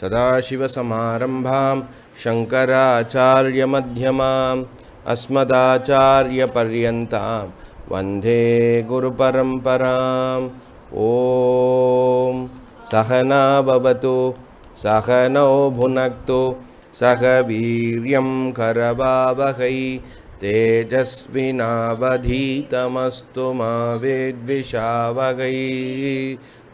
सदाशिवसमारम्भां शङ्कराचार्यमध्यमाम् अस्मदाचार्यपर्यन्तां वन्दे गुरुपरम्पराम् ॐ सहना भवतु सह नो भुनक्तु सह वीर्यं करवावहै तेजस्विनावधीतमस्तु मावेद्विशावहै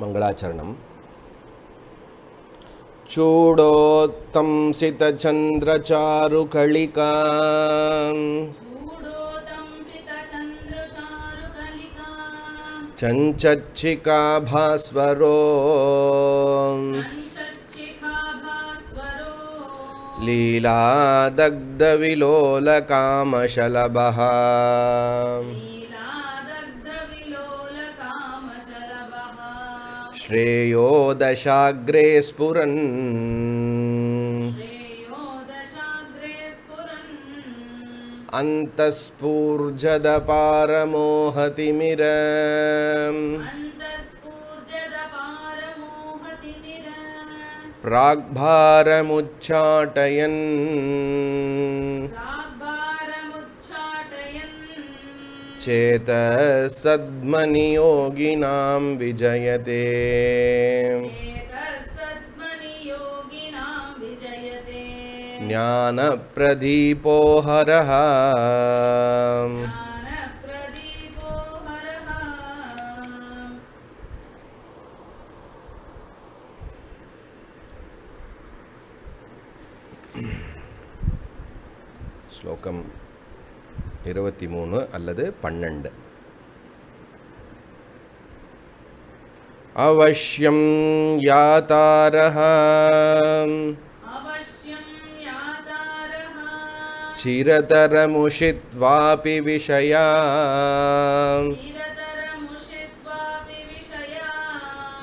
मङ्गलाचरणं चूडोत्तंसितचन्द्रचारुकलिका चञ्चच्चिकाभास्वरो लीलादग्धविलोलकामशलभः श्रेयो दशाग्रे स्फुरन् अन्तस्फूर्जदपारमोहतिमिर प्राग्भारमुच्चाटयन् चेत सद्मनियोगिनां विजयते ज्ञानप्रदीपो हरः श्लोकम् ून् अलद् पन्ड् अवश्यं यातारः चिरतरमुषित्वापि विषया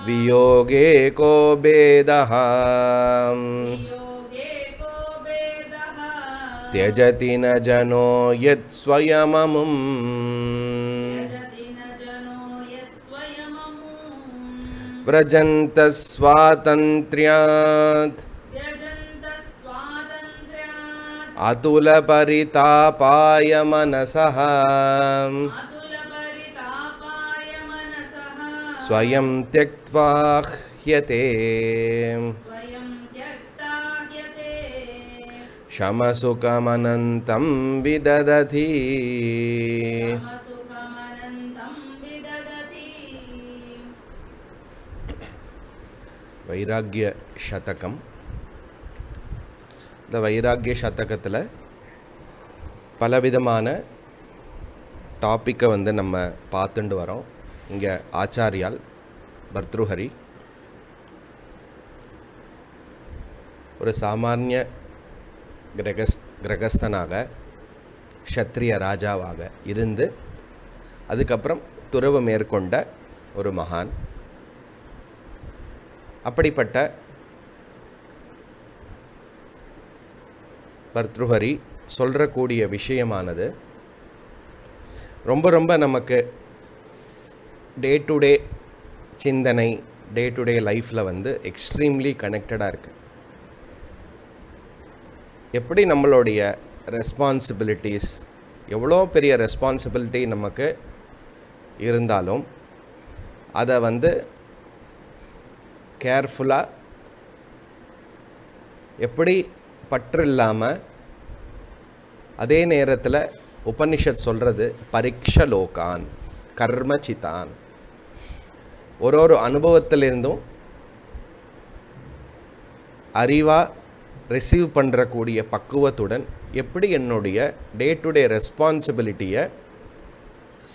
वियोगे को भेदः त्यजति न जनो यत् स्वयममुम् व्रजन्तः स्वातन्त्र्यात् अतुलपरितापाय मनसः स्वयं त्यक्त्वा ह्यते சமசுகமனந்தம் விதததி வைராக்கிய சதகம் இந்த வைராகிய சதகத்தில் பலவிதமான டாப்பிக்கை வந்து நம்ம பார்த்துட்டு வரோம் இங்கே ஆச்சாரியால் பர்த்ருஹரி ஒரு சாமானிய கிரகஸ் கிரகஸ்தனாக ஷத்ரிய ராஜாவாக இருந்து அதுக்கப்புறம் துறவு மேற்கொண்ட ஒரு மகான் அப்படிப்பட்ட பர்த்ருஹரி சொல்கிறக்கூடிய விஷயமானது ரொம்ப ரொம்ப நமக்கு டே டு டே சிந்தனை டே டு டே லைஃப்பில் வந்து எக்ஸ்ட்ரீம்லி கனெக்டடாக இருக்குது எப்படி நம்மளுடைய ரெஸ்பான்சிபிலிட்டிஸ் எவ்வளோ பெரிய ரெஸ்பான்சிபிலிட்டி நமக்கு இருந்தாலும் அதை வந்து கேர்ஃபுல்லாக எப்படி பற்று இல்லாமல் அதே நேரத்தில் உபனிஷத் சொல்கிறது கர்ம கர்மச்சிதான் ஒரு ஒரு அனுபவத்திலிருந்தும் அறிவாக ரிசீவ் பண்ணுறக்கூடிய பக்குவத்துடன் எப்படி என்னுடைய டே டு டே ரெஸ்பான்சிபிலிட்டியை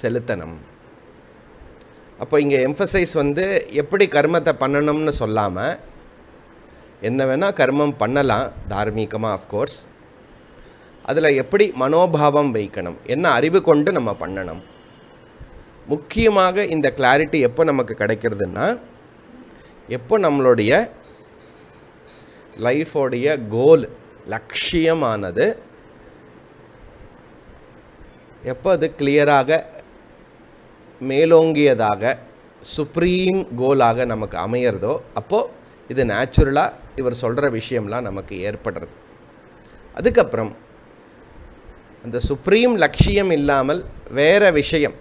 செலுத்தணும் அப்போ இங்கே எம்ஃபசைஸ் வந்து எப்படி கர்மத்தை பண்ணணும்னு சொல்லாமல் என்ன வேணால் கர்மம் பண்ணலாம் தார்மீகமாக அஃப்கோர்ஸ் அதில் எப்படி மனோபாவம் வைக்கணும் என்ன அறிவு கொண்டு நம்ம பண்ணணும் முக்கியமாக இந்த கிளாரிட்டி எப்போ நமக்கு கிடைக்கிறதுன்னா எப்போ நம்மளுடைய லைஃபோடைய கோல் லட்சியமானது எப்போ அது கிளியராக மேலோங்கியதாக சுப்ரீம் கோலாக நமக்கு அமையிறதோ அப்போது இது நேச்சுரலாக இவர் சொல்கிற விஷயம்லாம் நமக்கு ஏற்படுறது அதுக்கப்புறம் அந்த சுப்ரீம் லட்சியம் இல்லாமல் வேறு விஷயம்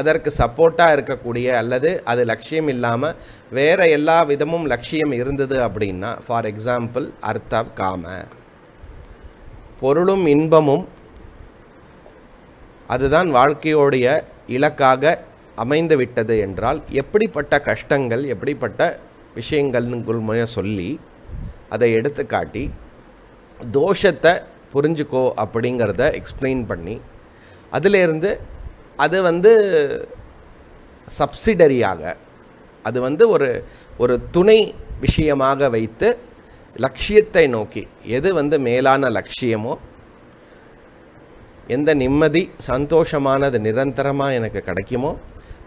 அதற்கு சப்போர்ட்டாக இருக்கக்கூடிய அல்லது அது லட்சியம் இல்லாமல் வேறு எல்லா விதமும் லட்சியம் இருந்தது அப்படின்னா ஃபார் எக்ஸாம்பிள் அர்த்த காம பொருளும் இன்பமும் அதுதான் வாழ்க்கையோடைய இலக்காக அமைந்து விட்டது என்றால் எப்படிப்பட்ட கஷ்டங்கள் எப்படிப்பட்ட விஷயங்கள்னு சொல்லி அதை எடுத்துக்காட்டி தோஷத்தை புரிஞ்சுக்கோ அப்படிங்கிறத எக்ஸ்பிளைன் பண்ணி அதிலேருந்து அது வந்து சப்சிடரியாக அது வந்து ஒரு ஒரு துணை விஷயமாக வைத்து லட்சியத்தை நோக்கி எது வந்து மேலான லட்சியமோ எந்த நிம்மதி சந்தோஷமானது நிரந்தரமாக எனக்கு கிடைக்குமோ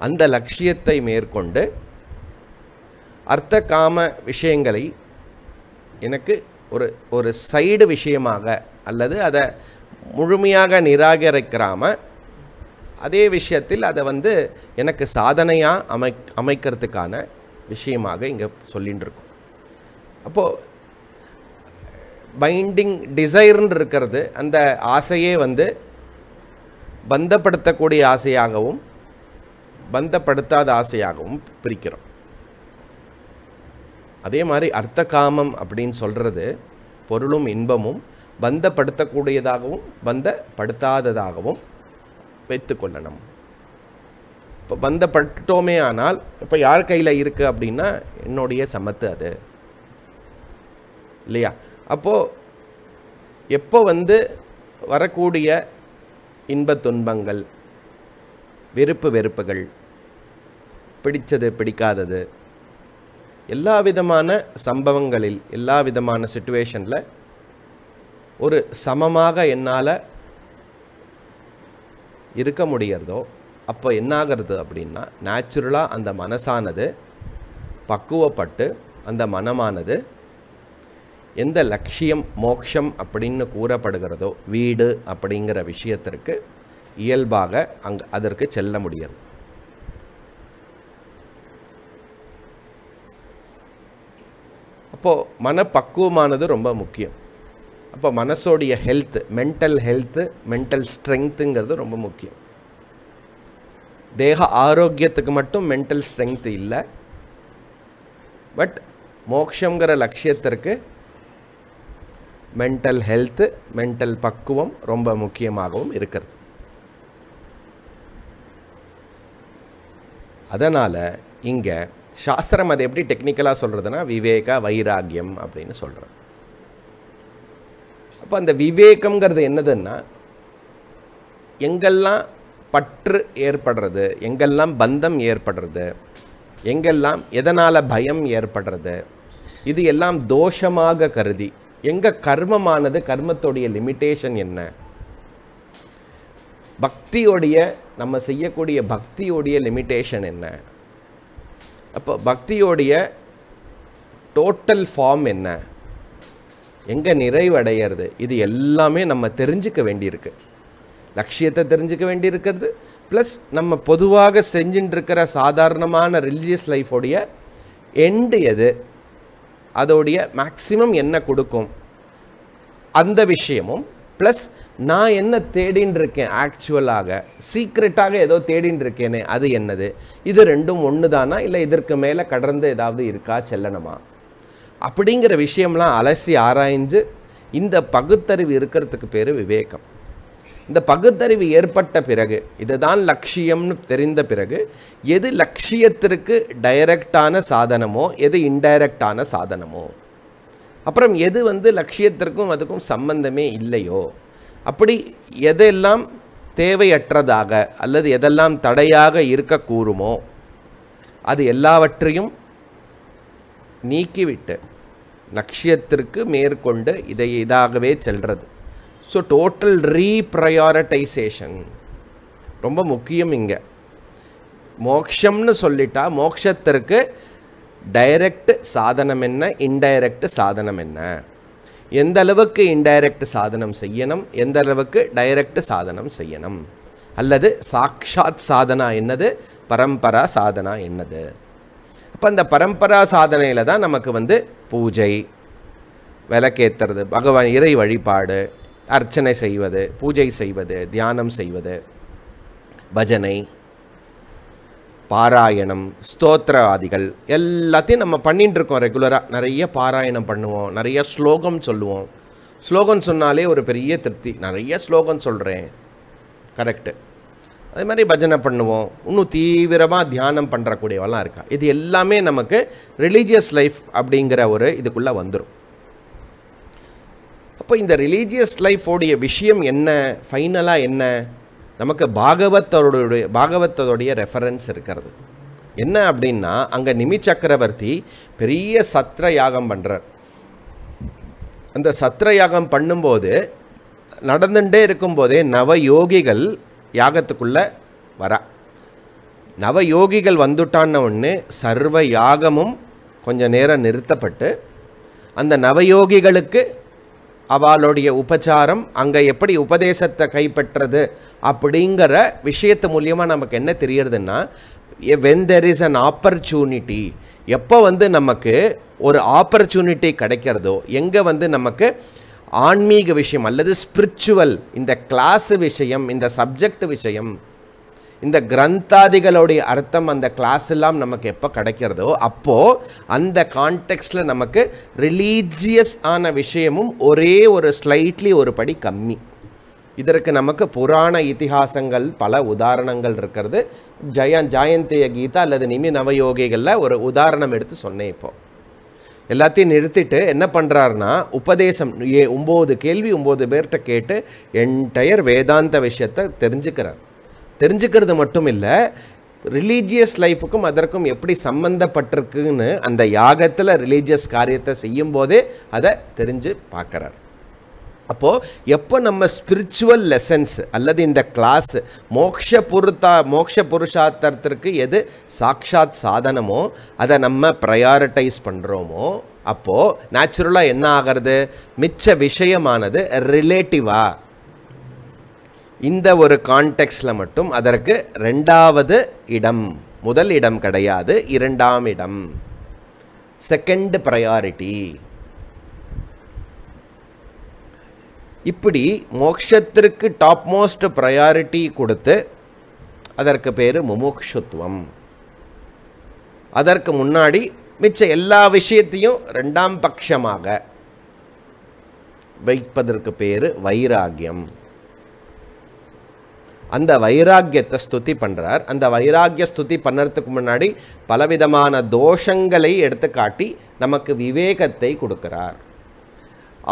அந்த லட்சியத்தை மேற்கொண்டு அர்த்த காம விஷயங்களை எனக்கு ஒரு ஒரு சைடு விஷயமாக அல்லது அதை முழுமையாக நிராகரிக்கிறாமல் அதே விஷயத்தில் அதை வந்து எனக்கு சாதனையாக அமை அமைக்கிறதுக்கான விஷயமாக இங்கே சொல்லிகிட்டு இருக்கும் அப்போது பைண்டிங் டிசைர்னு இருக்கிறது அந்த ஆசையே வந்து பந்தப்படுத்தக்கூடிய ஆசையாகவும் பந்தப்படுத்தாத ஆசையாகவும் பிரிக்கிறோம் அதே மாதிரி அர்த்த காமம் அப்படின்னு சொல்கிறது பொருளும் இன்பமும் பந்தப்படுத்தக்கூடியதாகவும் பந்தப்படுத்தாததாகவும் வைத்துக்கொள்ளணும் இப்போ பந்தப்பட்டோமே ஆனால் இப்போ யார் கையில் இருக்குது அப்படின்னா என்னுடைய சமத்து அது இல்லையா அப்போது எப்போ வந்து வரக்கூடிய இன்ப துன்பங்கள் வெறுப்பு வெறுப்புகள் பிடித்தது பிடிக்காதது எல்லா விதமான சம்பவங்களில் எல்லா விதமான சுச்சுவேஷனில் ஒரு சமமாக என்னால் இருக்க முடியறதோ அப்போ என்னாகிறது அப்படின்னா நேச்சுரலாக அந்த மனசானது பக்குவப்பட்டு அந்த மனமானது எந்த லட்சியம் மோக்ஷம் அப்படின்னு கூறப்படுகிறதோ வீடு அப்படிங்கிற விஷயத்திற்கு இயல்பாக அங் அதற்கு செல்ல முடியறது அப்போது மனப்பக்குவமானது ரொம்ப முக்கியம் அப்போ மனசோடைய ஹெல்த்து மென்டல் ஹெல்த்து மென்டல் ஸ்ட்ரென்த்துங்கிறது ரொம்ப முக்கியம் தேக ஆரோக்கியத்துக்கு மட்டும் மென்டல் ஸ்ட்ரென்த்து இல்லை பட் மோக்ஷங்கிற லட்சியத்திற்கு மென்டல் ஹெல்த்து மென்டல் பக்குவம் ரொம்ப முக்கியமாகவும் இருக்கிறது அதனால் இங்கே சாஸ்திரம் அதை எப்படி டெக்னிக்கலாக சொல்கிறதுனா விவேகா வைராகியம் அப்படின்னு சொல்கிறோம் அப்போ அந்த விவேகம்ங்கிறது என்னதுன்னா எங்கெல்லாம் பற்று ஏற்படுறது எங்கெல்லாம் பந்தம் ஏற்படுறது எங்கெல்லாம் எதனால் பயம் ஏற்படுறது இது எல்லாம் தோஷமாக கருதி எங்கள் கர்மமானது கர்மத்துடைய லிமிட்டேஷன் என்ன பக்தியோடைய நம்ம செய்யக்கூடிய பக்தியோடைய லிமிட்டேஷன் என்ன அப்போ பக்தியோடைய டோட்டல் ஃபார்ம் என்ன எங்கே நிறைவடையிறது இது எல்லாமே நம்ம தெரிஞ்சுக்க வேண்டியிருக்கு லட்சியத்தை தெரிஞ்சுக்க வேண்டியிருக்கிறது ப்ளஸ் நம்ம பொதுவாக செஞ்சுட்டு இருக்கிற சாதாரணமான ரிலீஜியஸ் லைஃபோடைய எண்டு எது அதோடைய மேக்சிமம் என்ன கொடுக்கும் அந்த விஷயமும் ப்ளஸ் நான் என்ன தேடின்னு இருக்கேன் ஆக்சுவலாக சீக்ரெட்டாக ஏதோ தேடின்னு இருக்கேனே அது என்னது இது ரெண்டும் ஒன்று தானா இல்லை இதற்கு மேலே கடந்து ஏதாவது இருக்கா செல்லணுமா அப்படிங்கிற விஷயம்லாம் அலசி ஆராய்ஞ்சு இந்த பகுத்தறிவு இருக்கிறதுக்கு பேர் விவேகம் இந்த பகுத்தறிவு ஏற்பட்ட பிறகு இதுதான் லட்சியம்னு தெரிந்த பிறகு எது லட்சியத்திற்கு டைரக்டான சாதனமோ எது இன்டைரக்டான சாதனமோ அப்புறம் எது வந்து லட்சியத்திற்கும் அதுக்கும் சம்பந்தமே இல்லையோ அப்படி எதெல்லாம் தேவையற்றதாக அல்லது எதெல்லாம் தடையாக இருக்கக்கூறுமோ அது எல்லாவற்றையும் நீக்கிவிட்டு லட்சியத்திற்கு மேற்கொண்டு இதை இதாகவே செல்கிறது ஸோ டோட்டல் ரீப்ரையாரிட்டைசேஷன் ரொம்ப முக்கியம் இங்கே மோக்ஷம்னு சொல்லிட்டா மோக்ஷத்திற்கு டைரக்ட் சாதனம் என்ன இன்டைரக்ட் சாதனம் என்ன எந்த அளவுக்கு இன்டைரக்ட் சாதனம் செய்யணும் எந்த அளவுக்கு டைரக்ட் சாதனம் செய்யணும் அல்லது சாக்ஷாத் சாதனா என்னது பரம்பரா சாதனா என்னது அப்போ அந்த பரம்பரா சாதனையில் தான் நமக்கு வந்து பூஜை விளக்கேற்றுறது பகவான் இறை வழிபாடு அர்ச்சனை செய்வது பூஜை செய்வது தியானம் செய்வது பஜனை பாராயணம் ஸ்தோத்திரவாதிகள் எல்லாத்தையும் நம்ம பண்ணிகிட்டு இருக்கோம் ரெகுலராக நிறைய பாராயணம் பண்ணுவோம் நிறைய ஸ்லோகம் சொல்லுவோம் ஸ்லோகன் சொன்னாலே ஒரு பெரிய திருப்தி நிறைய ஸ்லோகன் சொல்கிறேன் கரெக்டு அதே மாதிரி பஜனை பண்ணுவோம் இன்னும் தீவிரமாக தியானம் பண்ணுறக்கூடியவெல்லாம் இருக்கா இது எல்லாமே நமக்கு ரிலீஜியஸ் லைஃப் அப்படிங்கிற ஒரு இதுக்குள்ளே வந்துடும் அப்போ இந்த ரிலீஜியஸ் லைஃபோடைய விஷயம் என்ன ஃபைனலாக என்ன நமக்கு பாகவத்தோடைய பாகவத்தோடைய ரெஃபரன்ஸ் இருக்கிறது என்ன அப்படின்னா அங்கே நிமி சக்கரவர்த்தி பெரிய சத்திர யாகம் பண்ணுறார் அந்த சத்திர யாகம் பண்ணும்போது நடந்துகிட்டே இருக்கும்போதே நவ யோகிகள் யாகத்துக்குள்ளே வரா நவயோகிகள் வந்துட்டான்ன ஒன்று சர்வ யாகமும் கொஞ்சம் நேரம் நிறுத்தப்பட்டு அந்த நவயோகிகளுக்கு அவளுடைய உபச்சாரம் அங்கே எப்படி உபதேசத்தை கைப்பற்றுறது அப்படிங்கிற விஷயத்து மூலியமாக நமக்கு என்ன தெரியறதுன்னா when there is an opportunity எப்போ வந்து நமக்கு ஒரு ஆப்பர்ச்சுனிட்டி கிடைக்கிறதோ எங்கே வந்து நமக்கு ஆன்மீக விஷயம் அல்லது ஸ்பிரிச்சுவல் இந்த கிளாஸ் விஷயம் இந்த சப்ஜெக்ட் விஷயம் இந்த கிரந்தாதிகளுடைய அர்த்தம் அந்த கிளாஸ் எல்லாம் நமக்கு எப்போ கிடைக்கிறதோ அப்போது அந்த கான்டெக்ஸ்டில் நமக்கு ரிலீஜியஸ் ஆன விஷயமும் ஒரே ஒரு ஸ்லைட்லி ஒரு படி கம்மி இதற்கு நமக்கு புராண இத்திஹாசங்கள் பல உதாரணங்கள் இருக்கிறது ஜய ஜாயந்திய கீதா அல்லது நிமி நவயோகிகளில் ஒரு உதாரணம் எடுத்து சொன்னேன் இப்போது எல்லாத்தையும் நிறுத்திட்டு என்ன பண்ணுறாருனா உபதேசம் ஏ ஒம்பது கேள்வி ஒம்பது பேர்கிட்ட கேட்டு என்டையர் வேதாந்த விஷயத்தை தெரிஞ்சுக்கிறார் தெரிஞ்சுக்கிறது மட்டும் இல்லை ரிலீஜியஸ் லைஃபுக்கும் அதற்கும் எப்படி சம்மந்தப்பட்டிருக்குன்னு அந்த யாகத்தில் ரிலீஜியஸ் காரியத்தை செய்யும்போதே அதை தெரிஞ்சு பார்க்குறார் அப்போது எப்போ நம்ம ஸ்பிரிச்சுவல் லெசன்ஸ் அல்லது இந்த கிளாஸ் மோக்ஷ பொருத்தா மோக்ஷ புருஷார்த்தத்திற்கு எது சாட்சாத் சாதனமோ அதை நம்ம ப்ரையாரிட்டைஸ் பண்ணுறோமோ அப்போது நேச்சுரலாக என்ன ஆகிறது மிச்ச விஷயமானது ரிலேட்டிவாக இந்த ஒரு கான்டெக்ஸ்டில் மட்டும் அதற்கு ரெண்டாவது இடம் முதல் இடம் கிடையாது இரண்டாம் இடம் செகண்ட் ப்ரையாரிட்டி இப்படி மோக்ஷத்திற்கு டாப் மோஸ்ட் ப்ரையாரிட்டி கொடுத்து அதற்கு பேர் முமோக்ஷத்துவம் அதற்கு முன்னாடி மிச்ச எல்லா விஷயத்தையும் ரெண்டாம் பட்சமாக வைப்பதற்கு பேர் வைராகியம் அந்த வைராக்கியத்தை ஸ்துதி பண்ணுறார் அந்த வைராக்கிய ஸ்துதி பண்ணுறதுக்கு முன்னாடி பலவிதமான தோஷங்களை எடுத்துக்காட்டி நமக்கு விவேகத்தை கொடுக்கிறார்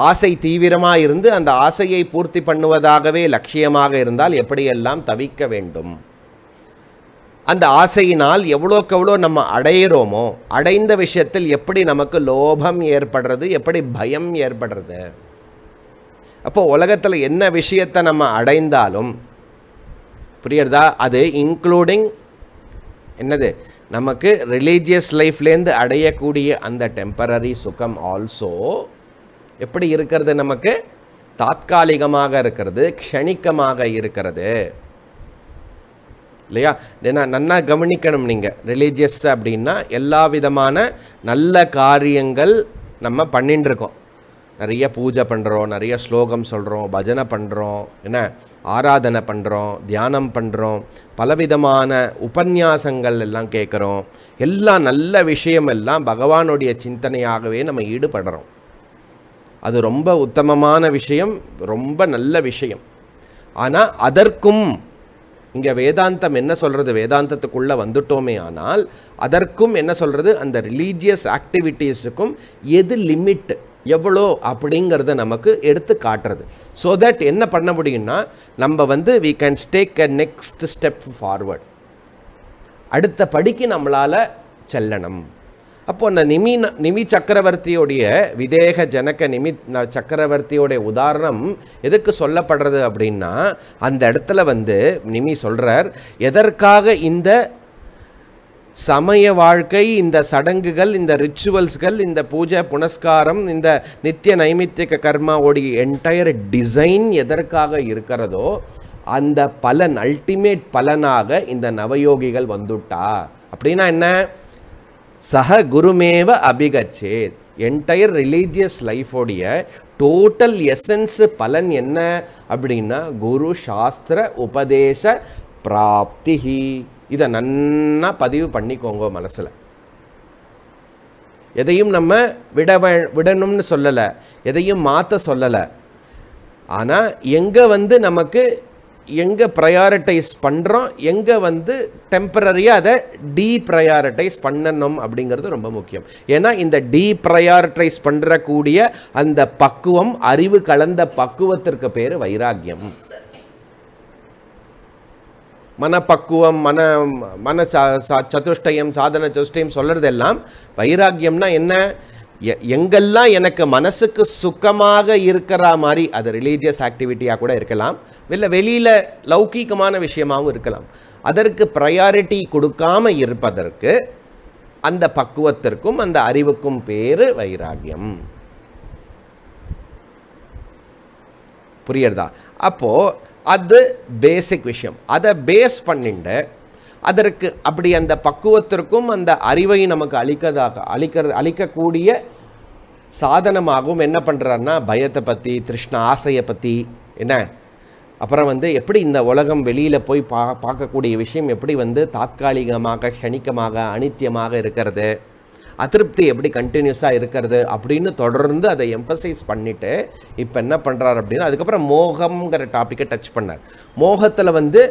ஆசை தீவிரமாக இருந்து அந்த ஆசையை பூர்த்தி பண்ணுவதாகவே லட்சியமாக இருந்தால் எப்படியெல்லாம் தவிக்க வேண்டும் அந்த ஆசையினால் எவ்வளோக்கு எவ்வளோ நம்ம அடையிறோமோ அடைந்த விஷயத்தில் எப்படி நமக்கு லோபம் ஏற்படுறது எப்படி பயம் ஏற்படுறது அப்போது உலகத்தில் என்ன விஷயத்தை நம்ம அடைந்தாலும் புரியுறதா அது இன்க்ளூடிங் என்னது நமக்கு ரிலீஜியஸ் லைஃப்லேருந்து அடையக்கூடிய அந்த டெம்பரரி சுகம் ஆல்சோ எப்படி இருக்கிறது நமக்கு தாற்காலிகமாக இருக்கிறது க்ஷணிக்கமாக இருக்கிறது இல்லையா ஏன்னா நன்னா கவனிக்கணும் நீங்கள் ரிலீஜியஸ் அப்படின்னா எல்லா விதமான நல்ல காரியங்கள் நம்ம பண்ணிட்டுருக்கோம் நிறைய பூஜை பண்ணுறோம் நிறைய ஸ்லோகம் சொல்கிறோம் பஜனை பண்ணுறோம் என்ன ஆராதனை பண்ணுறோம் தியானம் பண்ணுறோம் பலவிதமான உபன்யாசங்கள் எல்லாம் கேட்குறோம் எல்லா நல்ல விஷயமெல்லாம் பகவானுடைய சிந்தனையாகவே நம்ம ஈடுபடுறோம் அது ரொம்ப உத்தமமான விஷயம் ரொம்ப நல்ல விஷயம் ஆனால் அதற்கும் இங்கே வேதாந்தம் என்ன சொல்கிறது வேதாந்தத்துக்குள்ளே வந்துட்டோமே ஆனால் அதற்கும் என்ன சொல்கிறது அந்த ரிலீஜியஸ் ஆக்டிவிட்டீஸுக்கும் எது லிமிட் எவ்வளோ அப்படிங்கிறத நமக்கு எடுத்து காட்டுறது ஸோ தட் என்ன பண்ண முடியும்னா நம்ம வந்து we can take a next step forward அடுத்த படிக்கு நம்மளால் செல்லணும் அப்போது அந்த நிமி நிமி சக்கரவர்த்தியுடைய விதேக ஜனக நிமி சக்கரவர்த்தியுடைய உதாரணம் எதுக்கு சொல்லப்படுறது அப்படின்னா அந்த இடத்துல வந்து நிமி சொல்கிறார் எதற்காக இந்த சமய வாழ்க்கை இந்த சடங்குகள் இந்த ரிச்சுவல்ஸ்கள் இந்த பூஜை புனஸ்காரம் இந்த நித்திய நைமித்திக கர்மாவுடைய என்டையர் டிசைன் எதற்காக இருக்கிறதோ அந்த பலன் அல்டிமேட் பலனாக இந்த நவயோகிகள் வந்துட்டா அப்படின்னா என்ன சக குருமேவ அபிகச்சேத் என்டையர் ரிலீஜியஸ் லைஃபோடைய டோட்டல் எசன்ஸ் பலன் என்ன அப்படின்னா குரு சாஸ்திர உபதேச பிராப்திஹி இதை நன்னா பதிவு பண்ணிக்கோங்க மனசில் எதையும் நம்ம விட விடணும்னு சொல்லலை எதையும் மாற்ற சொல்லலை ஆனால் எங்கே வந்து நமக்கு எங்கே ப்ரையாரிட்டைஸ் பண்ணுறோம் எங்கே வந்து டெம்பரரியாக அதை ப்ரையாரிட்டைஸ் பண்ணணும் அப்படிங்கிறது ரொம்ப முக்கியம் ஏன்னா இந்த ப்ரையாரிட்டைஸ் பண்ணுறக்கூடிய அந்த பக்குவம் அறிவு கலந்த பக்குவத்திற்கு பேர் வைராக்கியம் மனப்பக்குவம் மன மன சா சா சதுஷ்டயம் சாதன சதுஷ்டயம் சொல்கிறது எல்லாம் வைராக்கியம்னா என்ன எங்கெல்லாம் எனக்கு மனசுக்கு சுக்கமாக இருக்கிற மாதிரி அது ரிலீஜியஸ் ஆக்டிவிட்டியாக கூட இருக்கலாம் இல்லை வெளியில் லௌகீகமான விஷயமாகவும் இருக்கலாம் அதற்கு ப்ரையாரிட்டி கொடுக்காமல் இருப்பதற்கு அந்த பக்குவத்திற்கும் அந்த அறிவுக்கும் பேர் வைராகியம் புரியுறதா அப்போது அது பேசிக் விஷயம் அதை பேஸ் பண்ணிட்டு அதற்கு அப்படி அந்த பக்குவத்திற்கும் அந்த அறிவை நமக்கு அளிக்கதாக அளிக்கிற அளிக்கக்கூடிய சாதனமாகவும் என்ன பண்ணுறாருன்னா பயத்தை பற்றி திருஷ்ண ஆசையை பற்றி என்ன அப்புறம் வந்து எப்படி இந்த உலகம் வெளியில் போய் பா பார்க்கக்கூடிய விஷயம் எப்படி வந்து தாற்காலிகமாக க்ஷணிக்கமாக அனித்தியமாக இருக்கிறது அதிருப்தி எப்படி கண்டினியூஸாக இருக்கிறது அப்படின்னு தொடர்ந்து அதை எம்பசைஸ் பண்ணிவிட்டு இப்போ என்ன பண்ணுறாரு அப்படின்னா அதுக்கப்புறம் மோகம்ங்கிற டாப்பிக்கை டச் பண்ணார் மோகத்தில் வந்து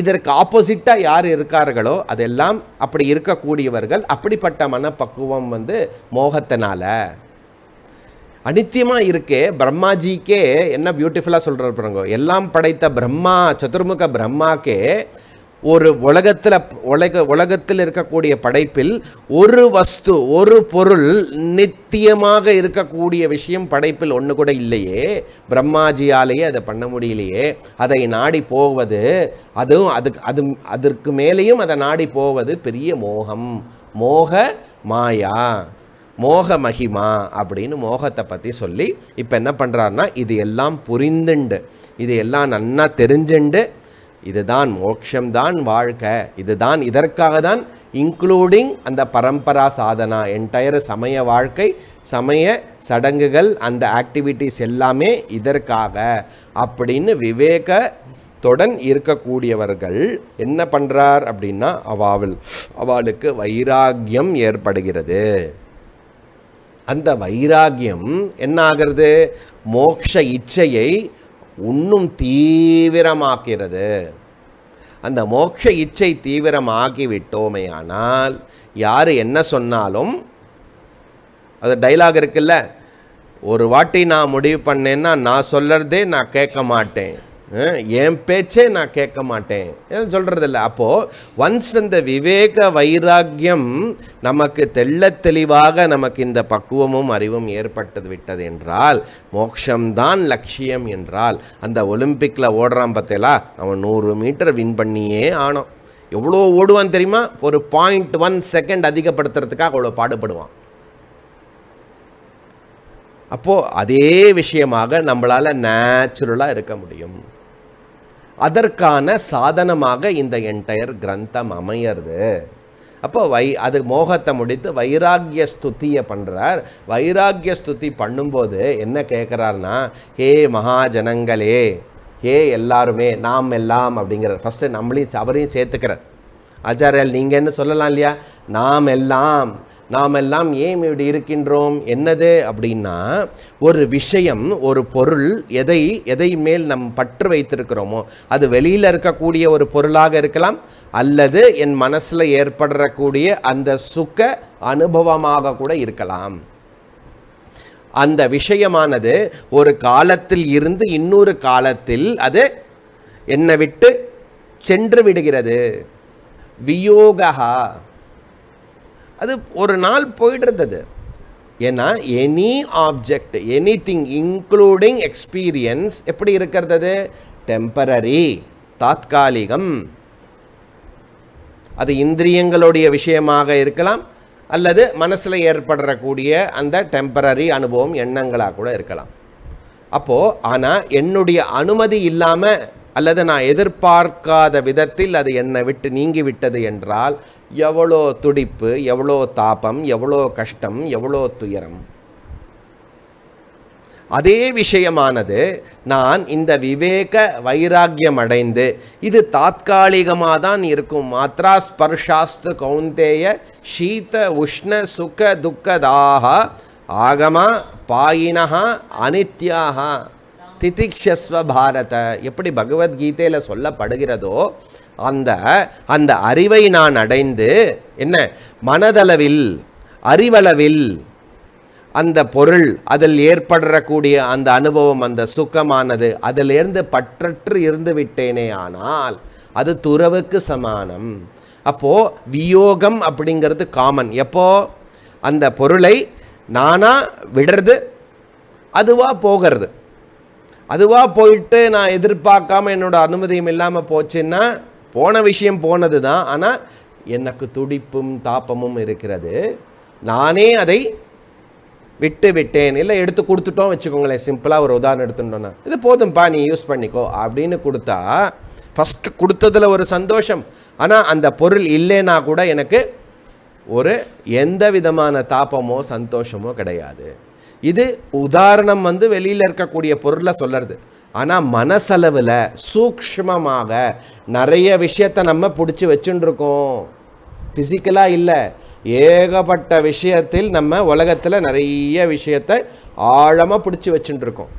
இதற்கு ஆப்போசிட்டாக யார் இருக்கார்களோ அதெல்லாம் அப்படி இருக்கக்கூடியவர்கள் அப்படிப்பட்ட மனப்பக்குவம் வந்து மோகத்தினால அனித்தியமாக இருக்கே பிரம்மாஜிக்கே என்ன பியூட்டிஃபுல்லாக சொல்கிறார் பாருங்க எல்லாம் படைத்த பிரம்மா சதுர்முக பிரம்மாக்கே ஒரு உலகத்தில் உலக உலகத்தில் இருக்கக்கூடிய படைப்பில் ஒரு வஸ்து ஒரு பொருள் நித்தியமாக இருக்கக்கூடிய விஷயம் படைப்பில் ஒன்று கூட இல்லையே பிரம்மாஜியாலேயே அதை பண்ண முடியலையே அதை நாடி போவது அதுவும் அதுக்கு அது அதற்கு மேலேயும் அதை நாடி போவது பெரிய மோகம் மோக மாயா மோக மகிமா அப்படின்னு மோகத்தை பற்றி சொல்லி இப்போ என்ன பண்ணுறாருனா இது எல்லாம் புரிந்துண்டு இது எல்லாம் நன்னா தெரிஞ்சுண்டு இதுதான் மோட்சம்தான் வாழ்க்கை இதுதான் இதற்காக தான் இன்க்ளூடிங் அந்த பரம்பரா சாதனா என்டையர் சமய வாழ்க்கை சமய சடங்குகள் அந்த ஆக்டிவிட்டிஸ் எல்லாமே இதற்காக அப்படின்னு விவேகத்துடன் இருக்கக்கூடியவர்கள் என்ன பண்ணுறார் அப்படின்னா அவாவில் அவளுக்கு வைராக்கியம் ஏற்படுகிறது அந்த வைராக்கியம் என்ன ஆகிறது மோக்ஷ இச்சையை இன்னும் தீவிரமாக்கிறது அந்த மோட்ச இச்சை தீவிரமாகி ஆனால் யார் என்ன சொன்னாலும் அது டைலாக் இருக்குல்ல ஒரு வாட்டி நான் முடிவு பண்ணேன்னா நான் சொல்லறதே நான் கேட்க மாட்டேன் என் பேச்சே நான் கேட்க மாட்டேன் சொல்கிறதில்ல அப்போது ஒன்ஸ் இந்த விவேக வைராக்கியம் நமக்கு தெள்ள தெளிவாக நமக்கு இந்த பக்குவமும் அறிவும் ஏற்பட்டது விட்டது என்றால் மோக்ஷம்தான் லட்சியம் என்றால் அந்த ஒலிம்பிக்கில் ஓடுறான் பார்த்தேலா அவன் நூறு மீட்டர் வின் பண்ணியே ஆனோம் எவ்வளோ ஓடுவான் தெரியுமா ஒரு பாயிண்ட் ஒன் செகண்ட் அதிகப்படுத்துறதுக்காக அவ்வளோ பாடுபடுவான் அப்போது அதே விஷயமாக நம்மளால் நேச்சுரலாக இருக்க முடியும் அதற்கான சாதனமாக இந்த என்டையர் கிரந்தம் அமையிறது அப்போ வை அது மோகத்தை முடித்து வைராகிய ஸ்துத்தியை பண்ணுறார் வைராகிய ஸ்துதி பண்ணும்போது என்ன கேட்குறாருனா ஹே மகாஜனங்களே ஹே எல்லாருமே நாம் எல்லாம் அப்படிங்கிறார் ஃபஸ்ட்டு நம்மளையும் அவரையும் சேர்த்துக்கிறார் ஆச்சாரியால் நீங்கள் என்ன சொல்லலாம் இல்லையா நாம் எல்லாம் நாம் எல்லாம் ஏன் இப்படி இருக்கின்றோம் என்னது அப்படின்னா ஒரு விஷயம் ஒரு பொருள் எதை எதை மேல் நம் பற்று வைத்திருக்கிறோமோ அது வெளியில் இருக்கக்கூடிய ஒரு பொருளாக இருக்கலாம் அல்லது என் மனசில் ஏற்படக்கூடிய அந்த சுக்க அனுபவமாக கூட இருக்கலாம் அந்த விஷயமானது ஒரு காலத்தில் இருந்து இன்னொரு காலத்தில் அது என்னை விட்டு சென்று விடுகிறது வியோகா அது ஒரு நாள் போயிடுறது ஏன்னா any object any thing including experience எப்படி இருக்கிறது அது டெம்பரரி தாத்காலிகம் அது இந்திரியங்களுடைய விஷயமாக இருக்கலாம் அல்லது மனசில் ஏற்படக்கூடிய அந்த டெம்பரரி அனுபவம் எண்ணங்களாக கூட இருக்கலாம் அப்போது ஆனால் என்னுடைய அனுமதி இல்லாமல் அல்லது நான் எதிர்பார்க்காத விதத்தில் அது என்னை விட்டு நீங்கிவிட்டது என்றால் எவ்வளோ துடிப்பு எவ்வளோ தாபம் எவ்வளோ கஷ்டம் எவ்வளோ துயரம் அதே விஷயமானது நான் இந்த விவேக வைராக்கியம் அடைந்து இது தாத்காலிகமாக தான் இருக்கும் மாத்ரா ஸ்பர்ஷாஸ்து கௌந்தேய சீத உஷ்ண சுக துக்கதாக ஆகமா பாயினஹா அனித்யாக திதிக்ஷஸ்வ பாரத எப்படி பகவத்கீதையில் சொல்லப்படுகிறதோ அந்த அந்த அறிவை நான் அடைந்து என்ன மனதளவில் அறிவளவில் அந்த பொருள் அதில் ஏற்படக்கூடிய அந்த அனுபவம் அந்த சுக்கமானது அதிலிருந்து பற்றற்று இருந்து விட்டேனே ஆனால் அது துறவுக்கு சமானம் அப்போது வியோகம் அப்படிங்கிறது காமன் எப்போ அந்த பொருளை நானாக விடுறது அதுவாக போகிறது அதுவாக போயிட்டு நான் எதிர்பார்க்காம என்னோட அனுமதியும் இல்லாமல் போச்சுன்னா போன விஷயம் போனது தான் ஆனால் எனக்கு துடிப்பும் தாப்பமும் இருக்கிறது நானே அதை விட்டு விட்டேன் இல்லை எடுத்து கொடுத்துட்டோம் வச்சுக்கோங்களேன் சிம்பிளாக ஒரு உதாரணம் எடுத்துட்டோன்னா இது போதும்ப்பா நீ யூஸ் பண்ணிக்கோ அப்படின்னு கொடுத்தா ஃபஸ்ட்டு கொடுத்ததில் ஒரு சந்தோஷம் ஆனால் அந்த பொருள் இல்லைன்னா கூட எனக்கு ஒரு எந்த விதமான தாப்பமோ சந்தோஷமோ கிடையாது இது உதாரணம் வந்து வெளியில் இருக்கக்கூடிய பொருளை சொல்கிறது ஆனால் மனசளவில் சூக்ஷ்மமாக நிறைய விஷயத்தை நம்ம பிடிச்சி வச்சுருக்கோம் ஃபிசிக்கலாக இல்லை ஏகப்பட்ட விஷயத்தில் நம்ம உலகத்தில் நிறைய விஷயத்தை ஆழமாக பிடிச்சி வச்சுட்டுருக்கோம்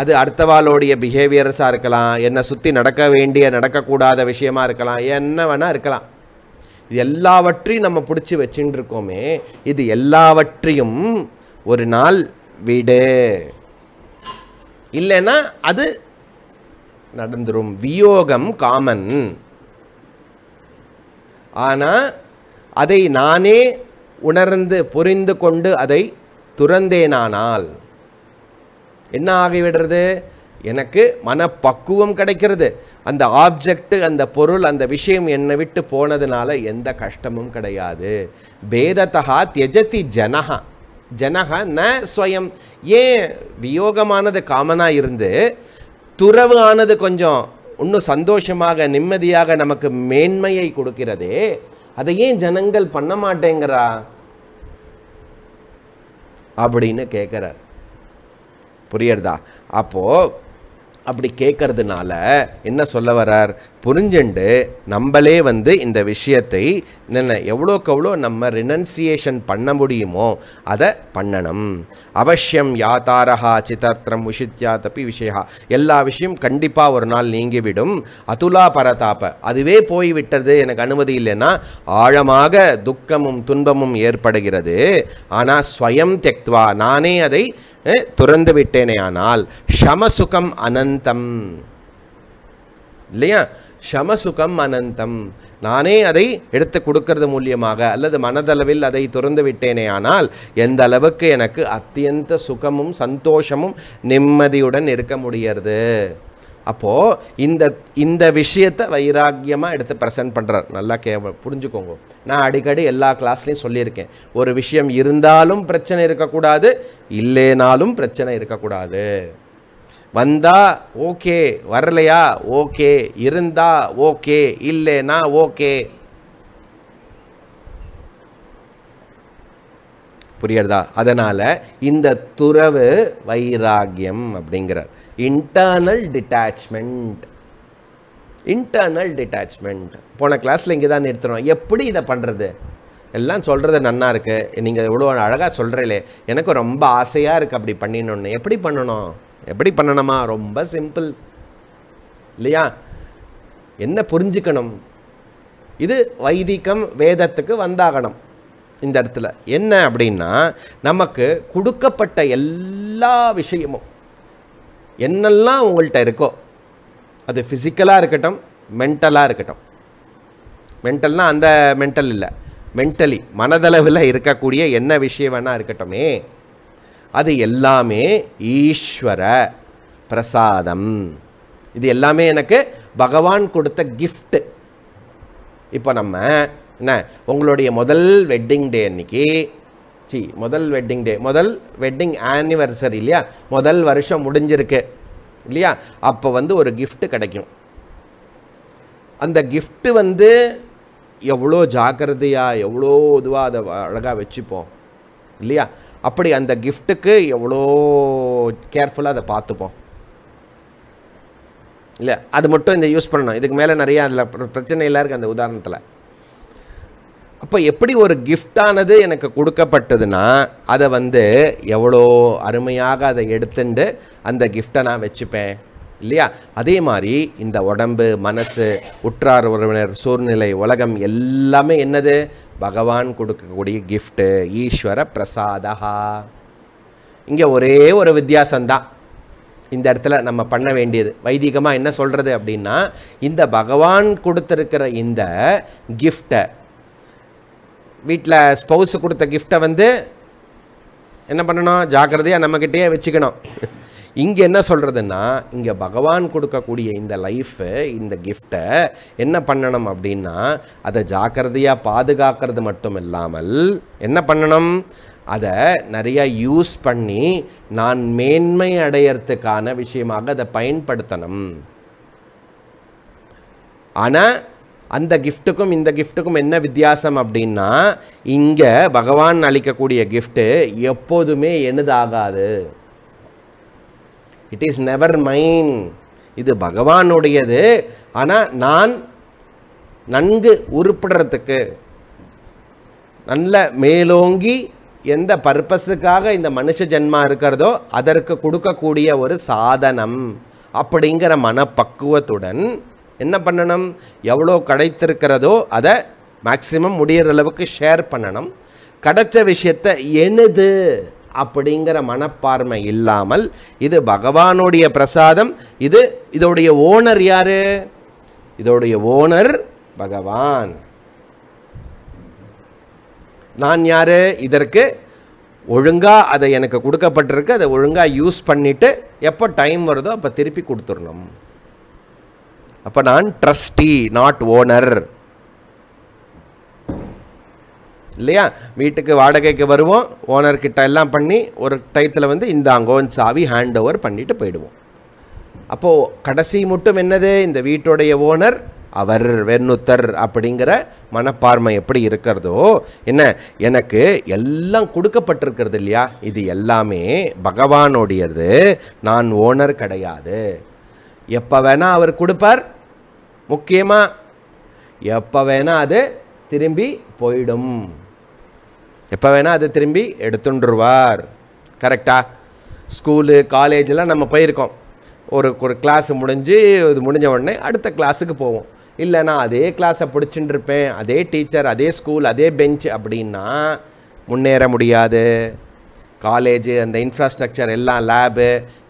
அது அடுத்தவாளுடைய பிஹேவியர்ஸாக இருக்கலாம் என்னை சுற்றி நடக்க வேண்டிய நடக்கக்கூடாத விஷயமாக இருக்கலாம் என்ன வேணால் இருக்கலாம் இது எல்லாவற்றையும் நம்ம பிடிச்சி வச்சுட்டுருக்கோமே இருக்கோமே இது எல்லாவற்றையும் ஒரு நாள் வீடு இல்லைன்னா அது நடந்துடும் வியோகம் காமன் ஆனால் அதை நானே உணர்ந்து புரிந்து கொண்டு அதை துறந்தேனானால் என்ன ஆகிவிடுறது எனக்கு மனப்பக்குவம் கிடைக்கிறது அந்த ஆப்ஜெக்ட்டு அந்த பொருள் அந்த விஷயம் என்னை விட்டு போனதுனால எந்த கஷ்டமும் கிடையாது பேதத்தகா தியஜதி ஜனகா ஜனக ந ஸ்வயம் ஏன் வியோகமானது காமனாக இருந்து துறவு ஆனது கொஞ்சம் இன்னும் சந்தோஷமாக நிம்மதியாக நமக்கு மேன்மையை கொடுக்கிறதே அதை ஏன் ஜனங்கள் பண்ண மாட்டேங்கிறா அப்படின்னு கேட்குறார் புரியறதா அப்போது அப்படி கேட்கறதுனால என்ன சொல்ல வரார் புரிஞ்சுண்டு நம்மளே வந்து இந்த விஷயத்தை என்ன எவ்வளோக்கு எவ்வளோ நம்ம ரினன்சியேஷன் பண்ண முடியுமோ அதை பண்ணணும் அவசியம் யாத்தாரஹா சித்தார்த்தம் உஷித்யா தப்பி விஷயா எல்லா விஷயம் கண்டிப்பாக ஒரு நாள் நீங்கிவிடும் அதுலா பரதாப அதுவே போய்விட்டது எனக்கு அனுமதி இல்லைன்னா ஆழமாக துக்கமும் துன்பமும் ஏற்படுகிறது ஆனால் ஸ்வயம் தெக்துவா நானே அதை துறந்து விட்டேனே ஆனால் ஷமசுகம் அனந்தம் இல்லையா ஷமசுகம் அனந்தம் நானே அதை எடுத்து கொடுக்கறது மூலியமாக அல்லது மனதளவில் அதை துறந்து விட்டேனே ஆனால் எந்த அளவுக்கு எனக்கு அத்தியந்த சுகமும் சந்தோஷமும் நிம்மதியுடன் இருக்க முடியறது அப்போது இந்த இந்த விஷயத்தை வைராக்கியமாக எடுத்து ப்ரெசென்ட் பண்ணுறார் நல்லா கே புரிஞ்சுக்கோங்க நான் அடிக்கடி எல்லா கிளாஸ்லேயும் சொல்லியிருக்கேன் ஒரு விஷயம் இருந்தாலும் பிரச்சனை இருக்கக்கூடாது இல்லைனாலும் பிரச்சனை இருக்கக்கூடாது வந்தால் ஓகே வரலையா ஓகே இருந்தா ஓகே இல்லைனா ஓகே புரியறதா அதனால் இந்த துறவு வைராகியம் அப்படிங்கிறார் இன்டர்னல் டிட்டாச்மெண்ட் இன்டர்னல் டிட்டாச்மெண்ட் போன கிளாஸில் இங்கே தான் நிறுத்துகிறோம் எப்படி இதை பண்ணுறது எல்லாம் சொல்கிறது நன்னா இருக்குது நீங்கள் இவ்வளோ அழகாக சொல்கிறீங்களே எனக்கு ரொம்ப ஆசையாக இருக்குது அப்படி பண்ணினோன்னு எப்படி பண்ணணும் எப்படி பண்ணணுமா ரொம்ப சிம்பிள் இல்லையா என்ன புரிஞ்சுக்கணும் இது வைதிகம் வேதத்துக்கு வந்தாகணும் இந்த இடத்துல என்ன அப்படின்னா நமக்கு கொடுக்கப்பட்ட எல்லா விஷயமும் என்னெல்லாம் உங்கள்கிட்ட இருக்கோ அது ஃபிசிக்கலாக இருக்கட்டும் மென்டலாக இருக்கட்டும் மென்டல்னால் அந்த மென்டல் இல்லை மென்டலி மனதளவில் இருக்கக்கூடிய என்ன விஷயம் வேணால் இருக்கட்டுமே அது எல்லாமே ஈஸ்வர பிரசாதம் இது எல்லாமே எனக்கு பகவான் கொடுத்த கிஃப்ட்டு இப்போ நம்ம என்ன உங்களுடைய முதல் வெட்டிங் டே அன்னைக்கு சி முதல் வெட்டிங் டே முதல் வெட்டிங் ஆனிவர்சரி இல்லையா முதல் வருஷம் முடிஞ்சிருக்கு இல்லையா அப்போ வந்து ஒரு கிஃப்ட்டு கிடைக்கும் அந்த கிஃப்ட்டு வந்து எவ்வளோ ஜாக்கிரதையாக எவ்வளோ இதுவாக அதை அழகாக வச்சுப்போம் இல்லையா அப்படி அந்த கிஃப்ட்டுக்கு எவ்வளோ கேர்ஃபுல்லாக அதை பார்த்துப்போம் இல்லை அது மட்டும் இந்த யூஸ் பண்ணணும் இதுக்கு மேலே நிறையா அதில் பிரச்சனையெல்லாம் இருக்குது அந்த உதாரணத்தில் அப்போ எப்படி ஒரு கிஃப்டானது எனக்கு கொடுக்கப்பட்டதுன்னா அதை வந்து எவ்வளோ அருமையாக அதை எடுத்துட்டு அந்த கிஃப்டை நான் வச்சுப்பேன் இல்லையா அதே மாதிரி இந்த உடம்பு மனசு உற்றார் உறவினர் சூழ்நிலை உலகம் எல்லாமே என்னது பகவான் கொடுக்கக்கூடிய கிஃப்ட்டு ஈஸ்வர பிரசாதா இங்கே ஒரே ஒரு வித்தியாசம்தான் இந்த இடத்துல நம்ம பண்ண வேண்டியது வைதிகமாக என்ன சொல்கிறது அப்படின்னா இந்த பகவான் கொடுத்துருக்கிற இந்த கிஃப்டை வீட்டில் ஸ்பௌஸு கொடுத்த கிஃப்டை வந்து என்ன பண்ணணும் ஜாக்கிரதையாக நம்மக்கிட்டேயே வச்சுக்கணும் இங்கே என்ன சொல்கிறதுன்னா இங்கே பகவான் கொடுக்கக்கூடிய இந்த லைஃபு இந்த கிஃப்டை என்ன பண்ணணும் அப்படின்னா அதை ஜாக்கிரதையாக பாதுகாக்கிறது மட்டும் இல்லாமல் என்ன பண்ணணும் அதை நிறையா யூஸ் பண்ணி நான் மேன்மை அடையறதுக்கான விஷயமாக அதை பயன்படுத்தணும் ஆனால் அந்த கிஃப்ட்டுக்கும் இந்த கிஃப்ட்டுக்கும் என்ன வித்தியாசம் அப்படின்னா இங்கே பகவான் அளிக்கக்கூடிய கிஃப்ட்டு எப்போதுமே எனதாகாது இட் இஸ் நெவர் மைன் இது பகவானுடையது ஆனால் நான் நன்கு உருப்படுறதுக்கு நல்ல மேலோங்கி எந்த பர்பஸுக்காக இந்த மனுஷ ஜென்மா இருக்கிறதோ அதற்கு கொடுக்கக்கூடிய ஒரு சாதனம் அப்படிங்கிற மனப்பக்குவத்துடன் என்ன பண்ணணும் எவ்வளோ கிடைத்திருக்கிறதோ அதை மேக்சிமம் முடிகிற அளவுக்கு ஷேர் பண்ணணும் கிடைச்ச விஷயத்த எனது அப்படிங்கிற மனப்பார்மை இல்லாமல் இது பகவானுடைய பிரசாதம் இது இதோடைய ஓனர் யார் இதோடைய ஓனர் பகவான் நான் யார் இதற்கு ஒழுங்காக அதை எனக்கு கொடுக்கப்பட்டிருக்கு அதை ஒழுங்காக யூஸ் பண்ணிவிட்டு எப்போ டைம் வருதோ அப்போ திருப்பி கொடுத்துடணும் அப்போ நான் ட்ரஸ்டி நாட் ஓனர் இல்லையா வீட்டுக்கு வாடகைக்கு வருவோம் ஓனர்கிட்ட எல்லாம் பண்ணி ஒரு டயத்தில் வந்து இந்த அங்கோன் சாவி ஹேண்ட் ஓவர் பண்ணிட்டு போயிடுவோம் அப்போது கடைசி மட்டும் என்னது இந்த வீட்டுடைய ஓனர் அவர் வெண்ணுத்தர் அப்படிங்கிற மனப்பான்மை எப்படி இருக்கிறதோ என்ன எனக்கு எல்லாம் கொடுக்கப்பட்டிருக்கிறது இல்லையா இது எல்லாமே பகவானோடையது நான் ஓனர் கிடையாது எப்போ வேணால் அவர் கொடுப்பார் முக்கியமாக எப்போ வேணால் அது திரும்பி போயிடும் எப்போ வேணால் அது திரும்பி எடுத்துருவார் கரெக்டாக ஸ்கூலு காலேஜெலாம் நம்ம போயிருக்கோம் ஒரு ஒரு கிளாஸ் முடிஞ்சு இது முடிஞ்ச உடனே அடுத்த கிளாஸுக்கு போவோம் இல்லை நான் அதே கிளாஸை பிடிச்சின்னு இருப்பேன் அதே டீச்சர் அதே ஸ்கூல் அதே பெஞ்ச் அப்படின்னா முன்னேற முடியாது காலேஜு அந்த இன்ஃப்ராஸ்ட்ரக்சர் எல்லாம் லேபு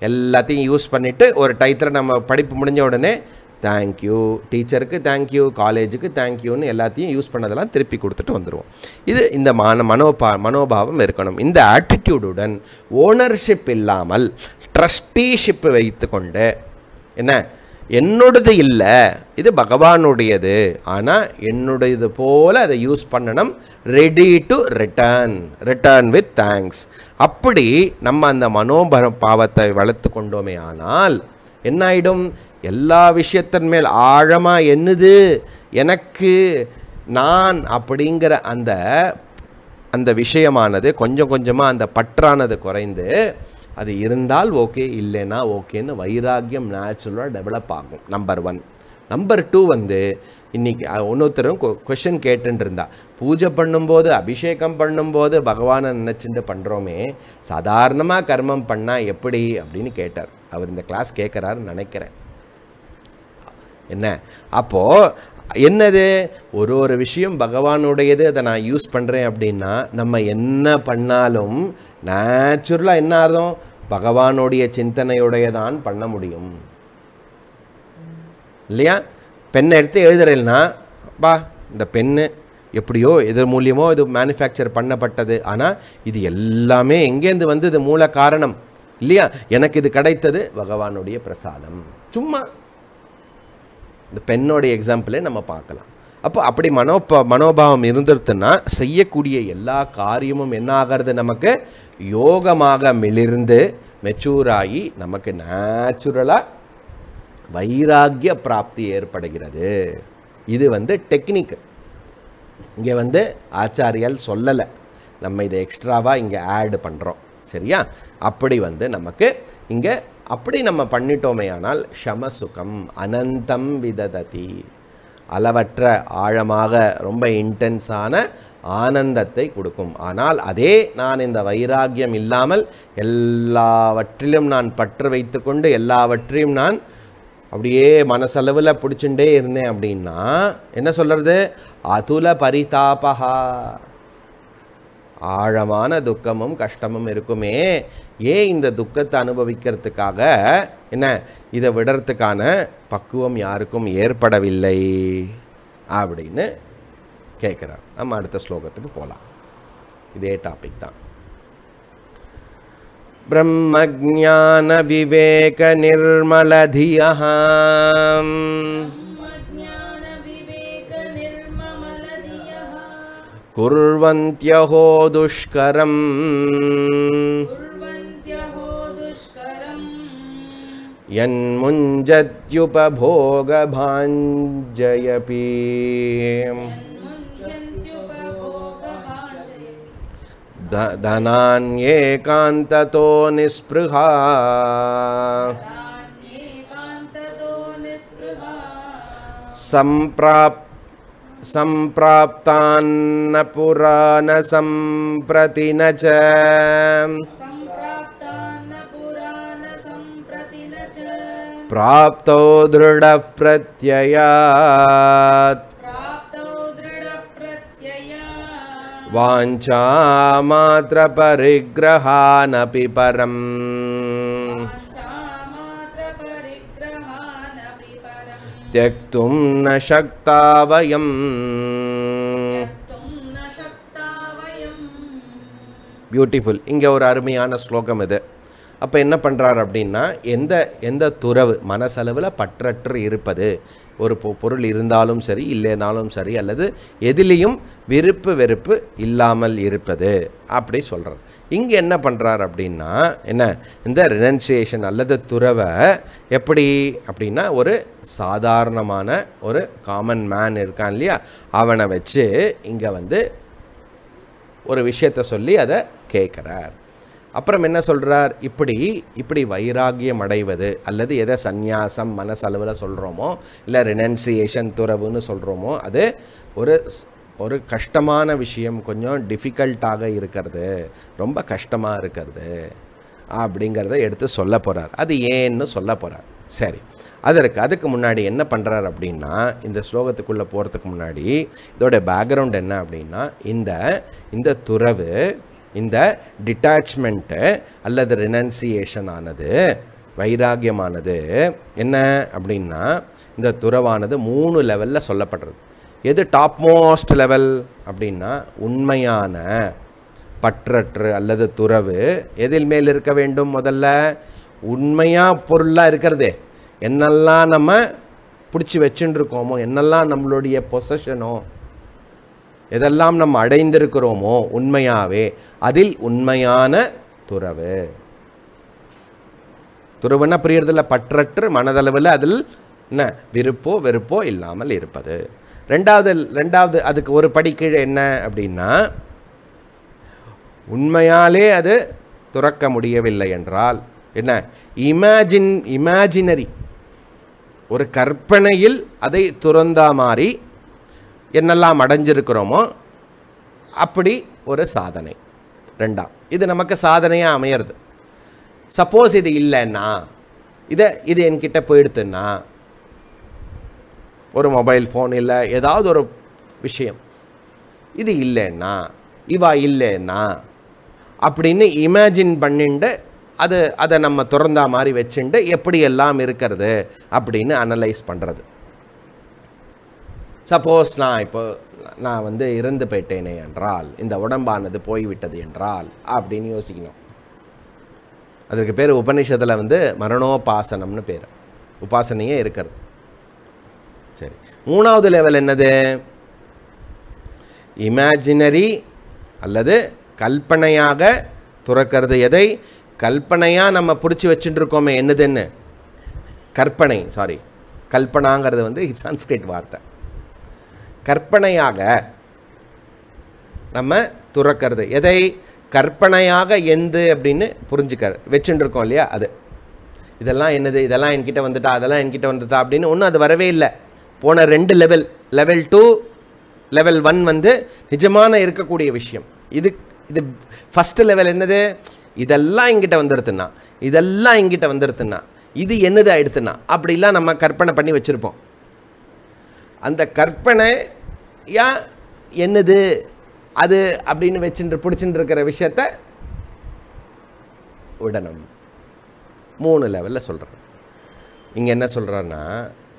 எல்லாத்தையும் யூஸ் பண்ணிவிட்டு ஒரு டைத்தில் நம்ம படிப்பு முடிஞ்ச உடனே தேங்க்யூ டீச்சருக்கு தேங்க்யூ காலேஜுக்கு தேங்க்யூன்னு எல்லாத்தையும் யூஸ் பண்ணதெல்லாம் திருப்பி கொடுத்துட்டு வந்துடுவோம் இது இந்த மன மனோபா மனோபாவம் இருக்கணும் இந்த ஆட்டிடியூடுடன் ஓனர்ஷிப் இல்லாமல் ட்ரஸ்டிஷிப் வைத்து கொண்டு என்ன என்னோடது இல்லை இது பகவானுடையது ஆனால் என்னுடையது போல் அதை யூஸ் பண்ணணும் ready to return return with thanks அப்படி நம்ம அந்த மனோபர பாவத்தை வளர்த்து கொண்டோமே ஆனால் என்ன ஆகிடும் எல்லா விஷயத்தின் மேல் ஆழமாக என்னது எனக்கு நான் அப்படிங்கிற அந்த அந்த விஷயமானது கொஞ்சம் கொஞ்சமாக அந்த பற்றானது குறைந்து அது இருந்தால் ஓகே இல்லைன்னா ஓகேன்னு வைராக்கியம் நேச்சுரலாக டெவலப் ஆகும் நம்பர் ஒன் நம்பர் டூ வந்து இன்றைக்கி ஒன்னொருத்தரும் கொஷின் கேட்டுருந்தா பூஜை பண்ணும்போது அபிஷேகம் பண்ணும்போது பகவானை நினச்சிட்டு பண்ணுறோமே சாதாரணமாக கர்மம் பண்ணால் எப்படி அப்படின்னு கேட்டார் அவர் இந்த கிளாஸ் கேட்குறாருன்னு நினைக்கிறேன் என்ன அப்போது என்னது ஒரு ஒரு விஷயம் பகவானுடையது அதை நான் யூஸ் பண்ணுறேன் அப்படின்னா நம்ம என்ன பண்ணாலும் நேச்சுரலாக என்ன அர்த்தம் பகவானுடைய சிந்தனையுடையதான் பண்ண முடியும் இல்லையா பெண்ணை எடுத்து எழுதுறேன்னா பா இந்த பெண்ணு எப்படியோ எது மூலியமோ இது மேனுஃபேக்சர் பண்ணப்பட்டது ஆனால் இது எல்லாமே எங்கேருந்து வந்தது மூல காரணம் இல்லையா எனக்கு இது கிடைத்தது பகவானுடைய பிரசாதம் சும்மா இந்த பெண்ணோடைய எக்ஸாம்பிளே நம்ம பார்க்கலாம் அப்போ அப்படி மனோ மனோபாவம் இருந்துருத்துன்னா செய்யக்கூடிய எல்லா காரியமும் என்ன ஆகிறது நமக்கு யோகமாக மிளிர்ந்து மெச்சூராகி நமக்கு நேச்சுரலாக வைராக்கிய பிராப்தி ஏற்படுகிறது இது வந்து டெக்னிக்கு இங்கே வந்து ஆச்சாரியால் சொல்லலை நம்ம இதை எக்ஸ்ட்ராவாக இங்கே ஆடு பண்ணுறோம் சரியா அப்படி வந்து நமக்கு இங்கே அப்படி நம்ம பண்ணிட்டோமே ஆனால் ஷமசுகம் அனந்தம் விதததி அளவற்ற ஆழமாக ரொம்ப இன்டென்ஸான ஆனந்தத்தை கொடுக்கும் ஆனால் அதே நான் இந்த வைராக்கியம் இல்லாமல் எல்லாவற்றிலும் நான் பற்று வைத்து கொண்டு எல்லாவற்றையும் நான் அப்படியே மனசளவில் பிடிச்சுட்டே இருந்தேன் அப்படின்னா என்ன சொல்கிறது அதுல பரிதாபகா ஆழமான துக்கமும் கஷ்டமும் இருக்குமே ஏன் இந்த துக்கத்தை அனுபவிக்கிறதுக்காக என்ன இதை விடுறதுக்கான பக்குவம் யாருக்கும் ஏற்படவில்லை அப்படின்னு கேட்குறார் நம்ம அடுத்த ஸ்லோகத்துக்கு போகலாம் இதே டாபிக் தான் பிரம்ம விவேக ब्रह्मज्ञानविवेकनिर्मलधियः குர்வந்தியகோ துஷ்கரம் यन्मुञ्जत्युपभोगभाञ्जयपि धनान्येकान्ततो निःस्पृहा सम्प्रति न च प्राप्तो दृढः प्रत्ययात् वाञ्छामात्रपरिग्रहानपि परम् त्यक्तुं न शक्ता वयम् பியூட்டிஃபுல் இங்கே ஒரு அருமையான ஸ்லோகம் இது அப்போ என்ன பண்ணுறார் அப்படின்னா எந்த எந்த துறவு மனசளவில் பற்றற்று இருப்பது ஒரு பொ பொருள் இருந்தாலும் சரி இல்லைனாலும் சரி அல்லது எதிலையும் விருப்பு வெறுப்பு இல்லாமல் இருப்பது அப்படி சொல்கிறார் இங்கே என்ன பண்ணுறார் அப்படின்னா என்ன இந்த ரினன்சியேஷன் அல்லது துறவை எப்படி அப்படின்னா ஒரு சாதாரணமான ஒரு காமன் மேன் இருக்கான் இல்லையா அவனை வச்சு இங்கே வந்து ஒரு விஷயத்தை சொல்லி அதை கேட்குறார் அப்புறம் என்ன சொல்கிறார் இப்படி இப்படி வைராகியம் அடைவது அல்லது எதை சந்நியாசம் மனசளவில் சொல்கிறோமோ இல்லை ரினன்சியேஷன் துறவுன்னு சொல்கிறோமோ அது ஒரு ஒரு கஷ்டமான விஷயம் கொஞ்சம் டிஃபிகல்ட்டாக இருக்கிறது ரொம்ப கஷ்டமாக இருக்கிறது அப்படிங்கிறத எடுத்து சொல்ல போகிறார் அது ஏன்னு சொல்ல போகிறார் சரி அதற்கு அதுக்கு முன்னாடி என்ன பண்ணுறார் அப்படின்னா இந்த ஸ்லோகத்துக்குள்ளே போகிறதுக்கு முன்னாடி இதோட பேக்ரவுண்ட் என்ன அப்படின்னா இந்த இந்த துறவு இந்த டிட்டாச்மெண்ட்டு அல்லது ரினன்சியேஷன் ஆனது வைராகியமானது என்ன அப்படின்னா இந்த துறவானது மூணு லெவலில் சொல்லப்படுறது எது டாப் மோஸ்ட் லெவல் அப்படின்னா உண்மையான பற்றற்று அல்லது துறவு எதில் மேல் இருக்க வேண்டும் முதல்ல உண்மையாக பொருளாக இருக்கிறதே என்னெல்லாம் நம்ம பிடிச்சி வச்சுட்டு இருக்கோமோ என்னெல்லாம் நம்மளுடைய பொசஷனோ எதெல்லாம் நம்ம அடைந்திருக்கிறோமோ உண்மையாகவே அதில் உண்மையான துறவு துறவுன்னா புரியறதில்ல பற்றற்று மனதளவில் அதில் என்ன விருப்போ வெறுப்போ இல்லாமல் இருப்பது ரெண்டாவது ரெண்டாவது அதுக்கு ஒரு கீழே என்ன அப்படின்னா உண்மையாலே அது துறக்க முடியவில்லை என்றால் என்ன இமேஜின் இமேஜினரி ஒரு கற்பனையில் அதை துறந்தா மாதிரி என்னெல்லாம் அடைஞ்சிருக்கிறோமோ அப்படி ஒரு சாதனை ரெண்டாம் இது நமக்கு சாதனையாக அமையிறது சப்போஸ் இது இல்லைன்னா இதை இது என்கிட்ட போயிடுத்துன்னா ஒரு மொபைல் ஃபோன் இல்லை ஏதாவது ஒரு விஷயம் இது இல்லைன்னா இவா இல்லைன்னா அப்படின்னு இமேஜின் பண்ணிண்டு அது அதை நம்ம திறந்தா மாதிரி வச்சுட்டு எப்படி எல்லாம் இருக்கிறது அப்படின்னு அனலைஸ் பண்ணுறது சப்போஸ் நான் இப்போ நான் வந்து இறந்து போயிட்டேனே என்றால் இந்த உடம்பானது போய்விட்டது என்றால் அப்படின்னு யோசிக்கணும் அதற்கு பேர் உபநிஷத்தில் வந்து மரணோபாசனம்னு பேர் உபாசனையே இருக்கிறது சரி மூணாவது லெவல் என்னது இமேஜினரி அல்லது கல்பனையாக துறக்கிறது எதை கல்பனையாக நம்ம பிடிச்சி வச்சுட்டுருக்கோமே என்னதுன்னு கற்பனை சாரி கல்பனாங்கிறது வந்து சன்ஸ்கிரிட் வார்த்தை கற்பனையாக நம்ம துறக்கிறது எதை கற்பனையாக எந்து அப்படின்னு புரிஞ்சுக்காரு வச்சுட்டுருக்கோம் இல்லையா அது இதெல்லாம் என்னது இதெல்லாம் என்கிட்ட வந்துட்டா அதெல்லாம் என்கிட்ட வந்துட்டா அப்படின்னு ஒன்றும் அது வரவே இல்லை போன ரெண்டு level level two level one வந்து நிஜமான இருக்கக்கூடிய விஷயம் இது இது ஃபஸ்ட்டு லெவல் என்னது இதெல்லாம் எங்கிட்ட வந்துடுத்துன்னா இதெல்லாம் எங்கிட்ட வந்துடுத்துன்னா இது என்னது ஆயிடுத்துன்னா அப்படிலாம் நம்ம கற்பனை பண்ணி வச்சுருப்போம் அந்த கற்பனை யா என்னது அது அப்படின்னு வச்சுட்டு பிடிச்சிட்டு இருக்கிற விஷயத்த விடணும் மூணு லெவலில் சொல்கிறேன் இங்கே என்ன சொல்கிறான்னா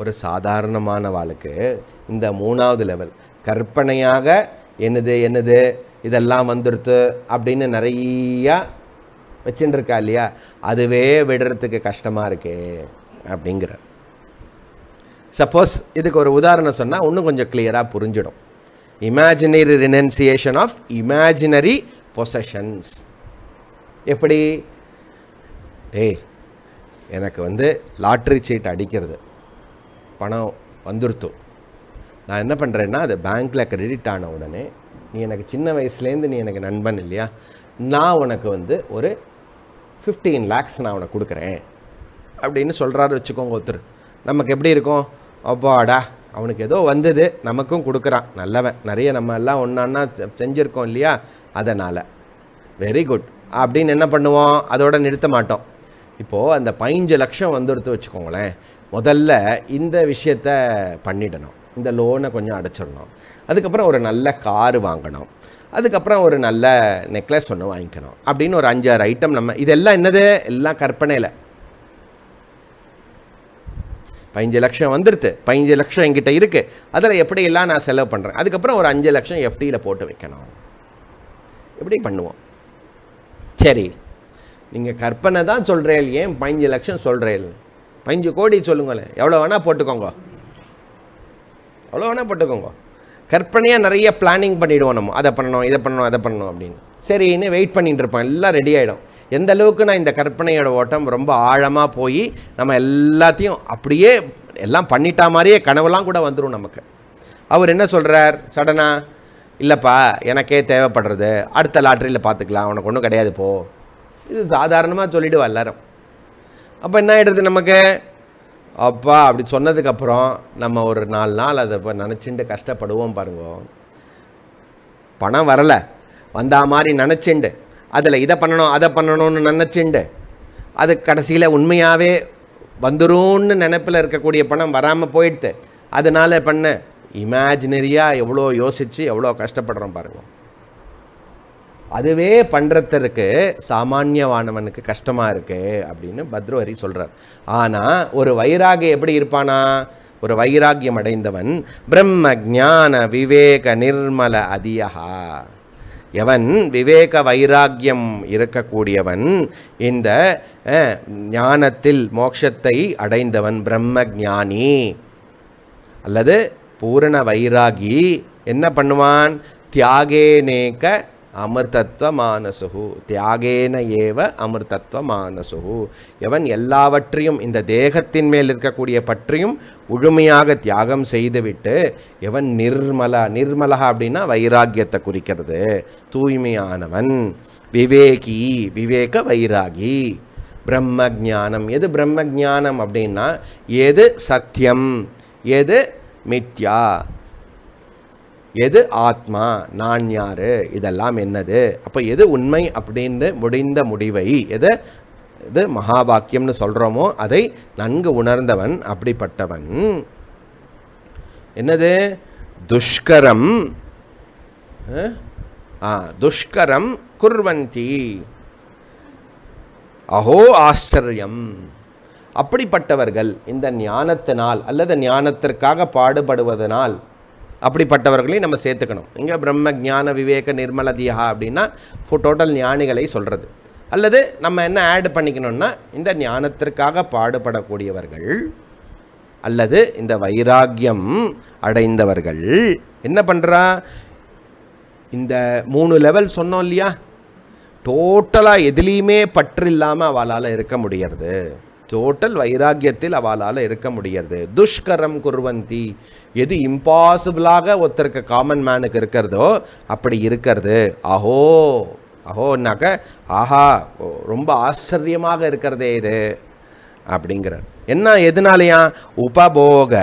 ஒரு சாதாரணமான வாழ்க்கு இந்த மூணாவது லெவல் கற்பனையாக என்னது என்னது இதெல்லாம் வந்துடுத்து அப்படின்னு நிறையா வச்சுட்டுருக்கா இல்லையா அதுவே விடுறதுக்கு கஷ்டமாக இருக்கே அப்படிங்கிற சப்போஸ் இதுக்கு ஒரு உதாரணம் சொன்னால் இன்னும் கொஞ்சம் கிளியராக புரிஞ்சிடும் imaginary renunciation of imaginary possessions எப்படி டே எனக்கு வந்து லாட்ரி சீட் அடிக்கிறது பணம் வந்துருத்து நான் என்ன பண்ணுறேன்னா அது பேங்க்கில் க்ரெடிட் ஆன உடனே நீ எனக்கு சின்ன வயசுலேருந்து நீ எனக்கு நண்பன் இல்லையா நான் உனக்கு வந்து ஒரு ஃபிஃப்டீன் லேக்ஸ் நான் உனக்கு கொடுக்குறேன் அப்படின்னு சொல்கிறாரு வச்சுக்கோங்க ஒருத்தர் நமக்கு எப்படி இருக்கும் அப்பாடா அவனுக்கு ஏதோ வந்தது நமக்கும் கொடுக்குறான் நல்லவன் நிறைய நம்ம எல்லாம் ஒன்றான்னா செஞ்சுருக்கோம் இல்லையா அதனால் வெரி குட் அப்படின்னு என்ன பண்ணுவோம் அதோடு நிறுத்த மாட்டோம் இப்போது அந்த பதிஞ்சு லட்சம் வந்துடுத்து வச்சுக்கோங்களேன் முதல்ல இந்த விஷயத்த பண்ணிடணும் இந்த லோனை கொஞ்சம் அடைச்சிடணும் அதுக்கப்புறம் ஒரு நல்ல கார் வாங்கணும் அதுக்கப்புறம் ஒரு நல்ல நெக்லஸ் ஒன்று வாங்கிக்கணும் அப்படின்னு ஒரு அஞ்சாறு ஐட்டம் நம்ம இதெல்லாம் என்னது எல்லாம் கற்பனையில் பதினஞ்சு லட்சம் வந்துடுது பதினஞ்சு லட்சம் எங்கிட்ட இருக்குது அதில் எப்படியெல்லாம் நான் செலவு பண்ணுறேன் அதுக்கப்புறம் ஒரு அஞ்சு லட்சம் எஃப்டியில் போட்டு வைக்கணும் எப்படி பண்ணுவோம் சரி நீங்கள் கற்பனை தான் சொல்கிறேன் ஏன் பதினஞ்சு லட்சம் சொல்கிறேன் பதினஞ்சு கோடி சொல்லுங்களேன் எவ்வளோ வேணால் போட்டுக்கோங்க எவ்வளோ வேணால் போட்டுக்கோங்க கற்பனையாக நிறைய பிளானிங் பண்ணிவிடுவோம் நம்ம அதை பண்ணணும் இதை பண்ணணும் அதை பண்ணணும் அப்படின்னு சரின்னு வெயிட் பண்ணிகிட்டு இருப்போம் எல்லாம் ரெடி ஆகிடும் எந்த அளவுக்கு நான் இந்த கற்பனையோட ஓட்டம் ரொம்ப ஆழமாக போய் நம்ம எல்லாத்தையும் அப்படியே எல்லாம் பண்ணிட்டா மாதிரியே கனவுலாம் கூட வந்துடும் நமக்கு அவர் என்ன சொல்கிறார் சடனாக இல்லைப்பா எனக்கே தேவைப்படுறது அடுத்த லாட்ரியில் பார்த்துக்கலாம் உனக்கு ஒன்றும் கிடையாது போ இது சாதாரணமாக சொல்லிவிடுவா எல்லாரும் அப்போ என்ன ஆகிடுது நமக்கு அப்பா அப்படி சொன்னதுக்கப்புறம் நம்ம ஒரு நாலு நாள் அதை இப்போ நினச்சிண்டு கஷ்டப்படுவோம் பாருங்க பணம் வரலை வந்தா மாதிரி நினச்சிண்டு அதில் இதை பண்ணணும் அதை பண்ணணும்னு நினச்சிண்டு அது கடைசியில் உண்மையாகவே வந்துரும்னு நினப்பில் இருக்கக்கூடிய பணம் வராமல் போயிடுது அதனால் பண்ண இமேஜினரியாக எவ்வளோ யோசித்து எவ்வளோ கஷ்டப்படுறோம் பாருங்கள் அதுவே பண்ணுறதற்கு சாமானியவானவனுக்கு கஷ்டமாக இருக்குது அப்படின்னு பத்ரவரி சொல்கிறார் ஆனால் ஒரு வைராகியம் எப்படி இருப்பானா ஒரு வைராகியம் அடைந்தவன் பிரம்ம ஜான விவேக நிர்மல அதியகா எவன் விவேக வைராக்கியம் இருக்கக்கூடியவன் இந்த ஞானத்தில் மோட்சத்தை அடைந்தவன் பிரம்ம ஞானி அல்லது பூரண வைராகி என்ன பண்ணுவான் தியாகேனேக்க அமிர்தத்வ மானசுகு தியாகேன ஏவ அமிர்தத்வ மானசுகு எவன் எல்லாவற்றையும் இந்த தேகத்தின் மேல் இருக்கக்கூடிய பற்றியும் முழுமையாக தியாகம் செய்துவிட்டு எவன் நிர்மலா நிர்மலா அப்படின்னா வைராக்கியத்தை குறிக்கிறது தூய்மையானவன் விவேகி விவேக வைராகி பிரம்ம ஜானம் எது பிரம்ம ஜானம் அப்படின்னா எது சத்தியம் எது மித்யா எது ஆத்மா நான் யார் இதெல்லாம் என்னது அப்போ எது உண்மை அப்படின்னு முடிந்த முடிவை எது இது மகாபாக்கியம்னு சொல்கிறோமோ அதை நன்கு உணர்ந்தவன் அப்படிப்பட்டவன் என்னது துஷ்கரம் ஆ துஷ்கரம் குர்வந்தி அஹோ ஆச்சரியம் அப்படிப்பட்டவர்கள் இந்த ஞானத்தினால் அல்லது ஞானத்திற்காக பாடுபடுவதனால் அப்படிப்பட்டவர்களையும் நம்ம சேர்த்துக்கணும் இங்கே பிரம்ம ஜான விவேக நிர்மல தியா அப்படின்னா டோட்டல் ஞானிகளை சொல்கிறது அல்லது நம்ம என்ன ஆட் பண்ணிக்கணும்னா இந்த ஞானத்திற்காக பாடுபடக்கூடியவர்கள் அல்லது இந்த வைராக்கியம் அடைந்தவர்கள் என்ன பண்ணுறா இந்த மூணு லெவல் சொன்னோம் இல்லையா டோட்டலாக எதுலேயுமே பற்று இல்லாமல் அவளால் இருக்க முடியறது டோட்டல் வைராக்கியத்தில் அவளால் இருக்க முடியறது துஷ்கரம் குர்வந்தி எது இம்பாசிபிளாக ஒருத்தருக்கு காமன் மேனுக்கு இருக்கிறதோ அப்படி இருக்கிறது அஹோ அஹோன்னாக்க ஆஹா ரொம்ப ஆச்சரியமாக இருக்கிறதே இது அப்படிங்கிறார் என்ன எதுனாலையா உபபோக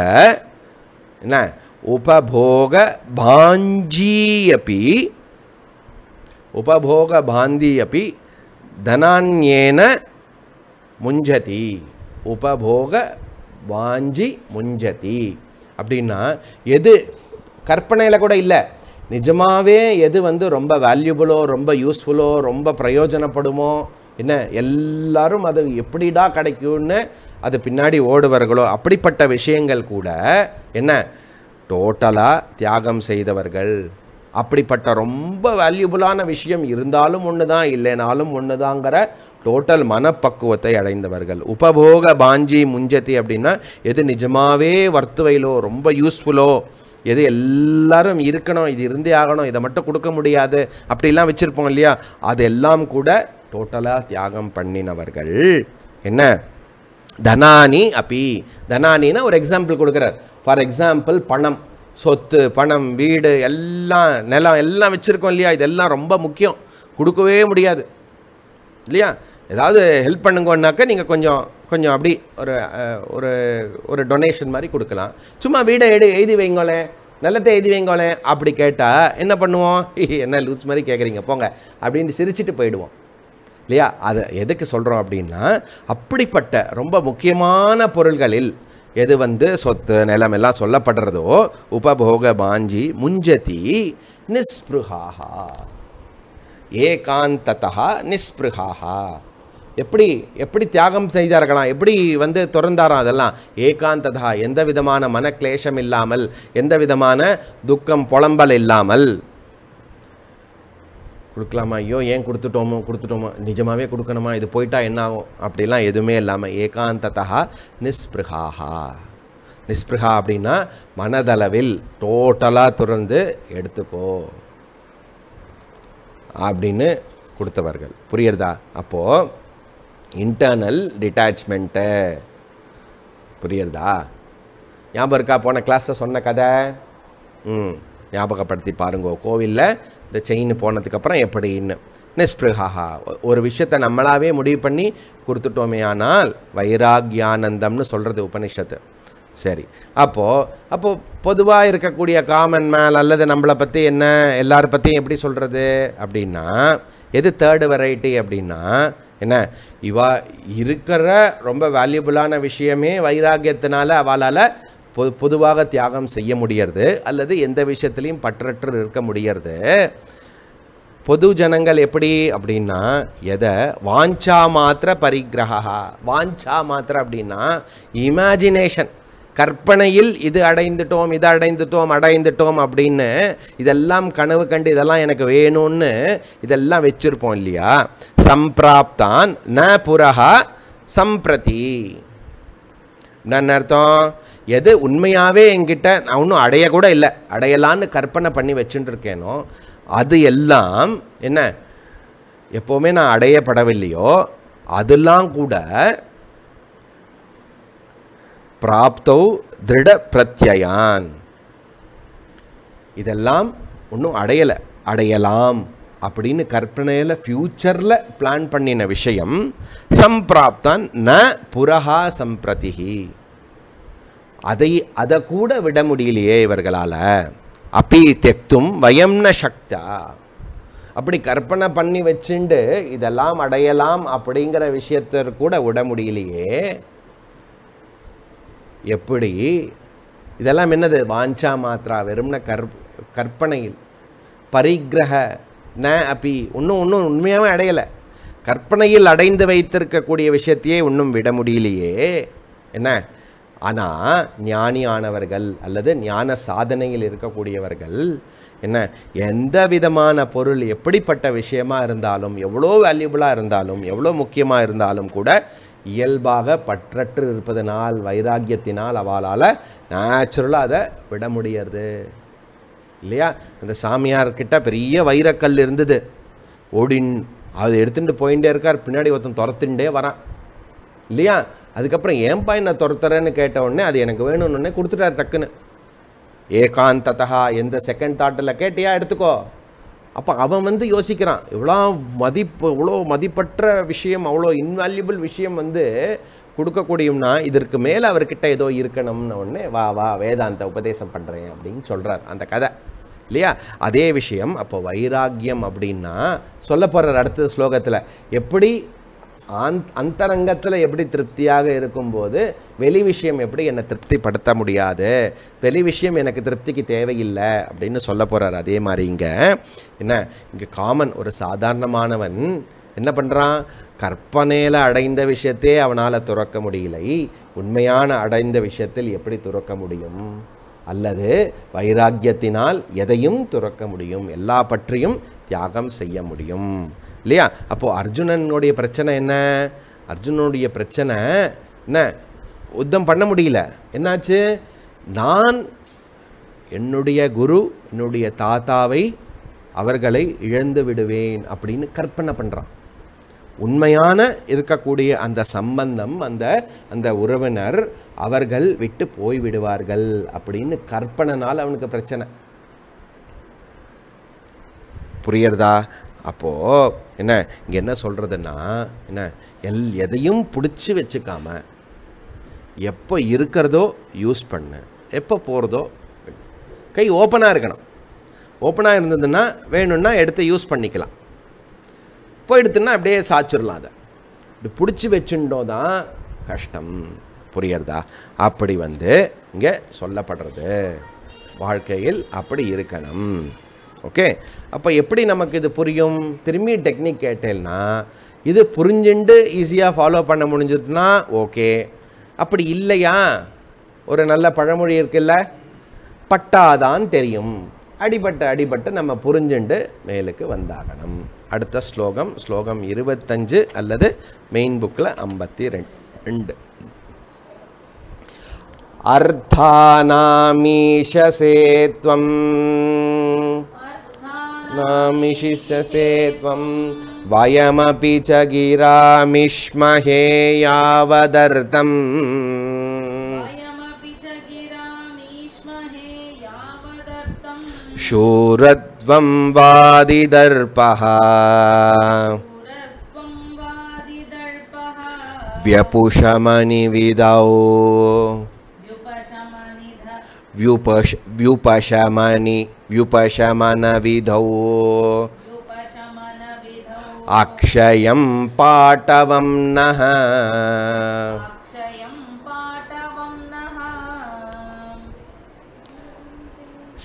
என்ன உபபோக பாஞ்சியப்பி உபபோக பாந்தி அப்பி தனான்யேன முஞ்சதி உபபோக வாஞ்சி முஞ்சதி அப்படின்னா எது கற்பனையில் கூட இல்லை நிஜமாகவே எது வந்து ரொம்ப வேல்யூபுளோ ரொம்ப யூஸ்ஃபுல்லோ ரொம்ப பிரயோஜனப்படுமோ என்ன எல்லாரும் அது எப்படிடா கிடைக்கும்னு அது பின்னாடி ஓடுவார்களோ அப்படிப்பட்ட விஷயங்கள் கூட என்ன டோட்டலாக தியாகம் செய்தவர்கள் அப்படிப்பட்ட ரொம்ப வேல்யூபுளான விஷயம் இருந்தாலும் ஒன்று தான் இல்லைனாலும் ஒன்று தாங்கிற டோட்டல் மனப்பக்குவத்தை அடைந்தவர்கள் உபபோக பாஞ்சி முஞ்சத்தி அப்படின்னா எது நிஜமாகவே வர்த்துவையிலோ ரொம்ப யூஸ்ஃபுல்லோ எது எல்லாரும் இருக்கணும் இது இருந்தே ஆகணும் இதை மட்டும் கொடுக்க முடியாது அப்படிலாம் வச்சுருப்போம் இல்லையா அது எல்லாம் கூட டோட்டலாக தியாகம் பண்ணினவர்கள் என்ன தனானி அப்பி தனானின்னா ஒரு எக்ஸாம்பிள் கொடுக்குறார் ஃபார் எக்ஸாம்பிள் பணம் சொத்து பணம் வீடு எல்லாம் நிலம் எல்லாம் வச்சுருக்கோம் இல்லையா இதெல்லாம் ரொம்ப முக்கியம் கொடுக்கவே முடியாது இல்லையா ஏதாவது ஹெல்ப் பண்ணுங்கன்னாக்கா நீங்கள் கொஞ்சம் கொஞ்சம் அப்படி ஒரு ஒரு ஒரு டொனேஷன் மாதிரி கொடுக்கலாம் சும்மா வீடை எடு எழுதி வைங்களேன் நல்லத்தை எழுதி வைங்களே அப்படி கேட்டால் என்ன பண்ணுவோம் என்ன லூஸ் மாதிரி கேட்குறீங்க போங்க அப்படின்னு சிரிச்சிட்டு போயிடுவோம் இல்லையா அதை எதுக்கு சொல்கிறோம் அப்படின்னா அப்படிப்பட்ட ரொம்ப முக்கியமான பொருள்களில் எது வந்து சொத்து நிலம் எல்லாம் சொல்லப்படுறதோ உபபோக பாஞ்சி முஞ்சதி நிஸ்பிருகாகா ஏகாந்ததா நிஸ்பிருகாகா எப்படி எப்படி தியாகம் செய்தார்களாம் எப்படி வந்து துறந்தாராம் அதெல்லாம் ஏகாந்ததா எந்த விதமான மன கிளேஷம் இல்லாமல் எந்த விதமான துக்கம் புலம்பல் இல்லாமல் கொடுக்கலாமா ஐயோ ஏன் கொடுத்துட்டோமோ கொடுத்துட்டோமோ நிஜமாகவே கொடுக்கணுமா இது போயிட்டா என்ன ஆகும் அப்படிலாம் எதுவுமே இல்லாமல் ஏகாந்ததா நிஸ்பிருகாகா நிஸ்பிருகா அப்படின்னா மனதளவில் டோட்டலாக துறந்து எடுத்துக்கோ அப்படின்னு கொடுத்தவர்கள் புரியுறதா அப்போது இன்டர்னல் டிட்டாச்மெண்ட்டு புரியுறதா ஞாபகம் இருக்கா போன கிளாஸில் சொன்ன கதை ம் ஞாபகப்படுத்தி பாருங்க கோவிலில் இந்த செயின் போனதுக்கப்புறம் எப்படின்னு நிஸ்பிருஹா ஒரு விஷயத்தை நம்மளாவே முடிவு பண்ணி கொடுத்துட்டோமே ஆனால் வைராக்யானந்தம்னு சொல்கிறது உபனிஷத்து சரி அப்போது அப்போது பொதுவாக இருக்கக்கூடிய காமன் மேல் அல்லது நம்மளை பற்றி என்ன எல்லாரை பற்றியும் எப்படி சொல்கிறது அப்படின்னா எது தேர்டு வெரைட்டி அப்படின்னா என்ன இவா இருக்கிற ரொம்ப வேல்யூபுளான விஷயமே வைராகியத்தினால அவளால் பொது பொதுவாக தியாகம் செய்ய முடியறது அல்லது எந்த விஷயத்துலையும் பற்றற்று இருக்க முடியறது பொது ஜனங்கள் எப்படி அப்படின்னா எதை வாஞ்சா மாத்திர பரிகிரகா வாஞ்சா மாத்திர அப்படின்னா இமேஜினேஷன் கற்பனையில் இது அடைந்துட்டோம் இது அடைந்துட்டோம் அடைந்துட்டோம் அப்படின்னு இதெல்லாம் கனவு கண்டு இதெல்லாம் எனக்கு வேணும்னு இதெல்லாம் வச்சுருப்போம் இல்லையா சம்பிராப்தான் ந புரகா சம்பிரதி என்ன அர்த்தம் எது உண்மையாகவே என்கிட்ட நான் ஒன்றும் அடைய கூட இல்லை அடையலான்னு கற்பனை பண்ணி வச்சுட்டுருக்கேனோ அது எல்லாம் என்ன எப்போவுமே நான் அடையப்படவில்லையோ அதெல்லாம் கூட பிராப்தௌ திருட பிரத்யயான் இதெல்லாம் ஒன்றும் அடையலை அடையலாம் அப்படின்னு கற்பனையில் ஃப்யூச்சரில் பிளான் பண்ணின விஷயம் சம்பிராப்தான் ந புரஹா சம்பிரதிகி அதை அதை கூட விட முடியலையே இவர்களால் அப்பி தெக்தும் ந சக்தா அப்படி கற்பனை பண்ணி வச்சுண்டு இதெல்லாம் அடையலாம் அப்படிங்கிற விஷயத்த கூட விட முடியலையே எப்படி இதெல்லாம் என்னது வாஞ்சா மாத்ரா வெறும்ன கற் கற்பனையில் பரிகிரக ந அப்பி ஒன்றும் ஒன்றும் உண்மையாகவே அடையலை கற்பனையில் அடைந்து வைத்திருக்கக்கூடிய விஷயத்தையே இன்னும் விட முடியலையே என்ன ஆனால் ஞானி ஆனவர்கள் அல்லது ஞான சாதனையில் இருக்கக்கூடியவர்கள் என்ன எந்த விதமான பொருள் எப்படிப்பட்ட விஷயமாக இருந்தாலும் எவ்வளோ வேல்யூபுளாக இருந்தாலும் எவ்வளோ முக்கியமாக இருந்தாலும் கூட இயல்பாக பற்றற்று இருப்பதனால் வைராக்கியத்தினால் அவளால் நேச்சுரலாக அதை விட முடியறது இல்லையா அந்த சாமியார்கிட்ட பெரிய வைரக்கல் இருந்தது ஓடின் அதை எடுத்துகிட்டு போயிட்டே இருக்கார் பின்னாடி ஒருத்தன் துரத்துண்டே வரான் இல்லையா அதுக்கப்புறம் ஏன்பா நான் துரத்துறேன்னு கேட்ட உடனே அது எனக்கு வேணும்னு கொடுத்துட்டார் டக்குன்னு ஏகாந்ததா எந்த செகண்ட் தாட்டில் கேட்டியா எடுத்துக்கோ அப்போ அவன் வந்து யோசிக்கிறான் இவ்வளோ மதிப்பு இவ்வளோ மதிப்பற்ற விஷயம் அவ்வளோ இன்வால்யூபிள் விஷயம் வந்து கொடுக்கக்கூடியம்னா இதற்கு மேலே அவர்கிட்ட ஏதோ இருக்கணும்னு ஒன்று வா வா வேதாந்த உபதேசம் பண்ணுறேன் அப்படின்னு சொல்கிறார் அந்த கதை இல்லையா அதே விஷயம் அப்போ வைராக்கியம் அப்படின்னா சொல்ல போகிற அடுத்த ஸ்லோகத்தில் எப்படி ஆன் அந்தரங்கத்தில் எப்படி திருப்தியாக இருக்கும்போது வெளி விஷயம் எப்படி என்னை திருப்திப்படுத்த முடியாது வெளி விஷயம் எனக்கு திருப்திக்கு தேவையில்லை அப்படின்னு சொல்ல போகிறார் அதே மாதிரி இங்கே என்ன இங்கே காமன் ஒரு சாதாரணமானவன் என்ன பண்ணுறான் கற்பனையில் அடைந்த விஷயத்தே அவனால் துறக்க முடியலை உண்மையான அடைந்த விஷயத்தில் எப்படி துறக்க முடியும் அல்லது வைராக்கியத்தினால் எதையும் துறக்க முடியும் எல்லா பற்றியும் தியாகம் செய்ய முடியும் இல்லையா அப்போது அர்ஜுனனுடைய பிரச்சனை என்ன அர்ஜுனனுடைய பிரச்சனை என்ன யுத்தம் பண்ண முடியல என்னாச்சு நான் என்னுடைய குரு என்னுடைய தாத்தாவை அவர்களை இழந்து விடுவேன் அப்படின்னு கற்பனை பண்ணுறான் உண்மையான இருக்கக்கூடிய அந்த சம்பந்தம் அந்த அந்த உறவினர் அவர்கள் விட்டு போய் விடுவார்கள் அப்படின்னு கற்பனைனால் அவனுக்கு பிரச்சனை புரியறதா அப்போது என்ன இங்கே என்ன சொல்கிறதுன்னா என்ன எல் எதையும் பிடிச்சி வச்சுக்காம எப்போ இருக்கிறதோ யூஸ் பண்ணு எப்போ போகிறதோ கை ஓப்பனாக இருக்கணும் ஓப்பனாக இருந்ததுன்னா வேணும்னா எடுத்து யூஸ் பண்ணிக்கலாம் போயிடுத்துன்னா அப்படியே சாச்சிடலாம் அதை இப்படி பிடிச்சி வச்சுட்டோம் தான் கஷ்டம் புரியறதா அப்படி வந்து இங்கே சொல்லப்படுறது வாழ்க்கையில் அப்படி இருக்கணும் ஓகே அப்போ எப்படி நமக்கு இது புரியும் திரும்பி டெக்னிக் கேட்டேன்னா இது புரிஞ்சுண்டு ஈஸியாக ஃபாலோ பண்ண முடிஞ்சதுன்னா ஓகே அப்படி இல்லையா ஒரு நல்ல பழமொழி இருக்குல்ல பட்டாதான் தெரியும் அடிபட்டு அடிபட்டு நம்ம புரிஞ்சுண்டு மேலுக்கு வந்தாகணும் அடுத்த ஸ்லோகம் ஸ்லோகம் இருபத்தஞ்சு அல்லது மெயின் புக்கில் ஐம்பத்தி ரெண்டு அர்த்தானாமீஷசே नामिषिष्यसे त्वं वयमपि च गिरामिष्महे यावदर्थम् शूरत्वं वादिदर्पः व्यपुशमनिविदौ व्युपश व्युपशमनि व्युपशमनविधौ अक्षयं पाटवं नः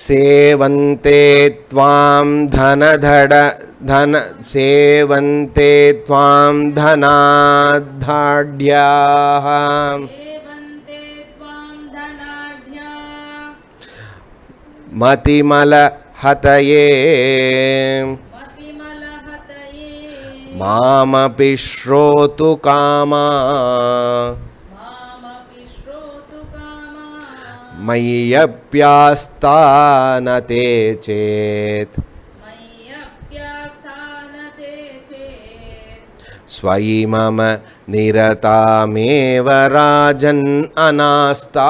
सेवन्ते त्वां धन धन सेवन्ते त्वां धना घाढ्याः हतये मामपि श्रोतु कामा मय्यप्यास्तानते चेत् स्वयि मम निरतामेव अनास्ता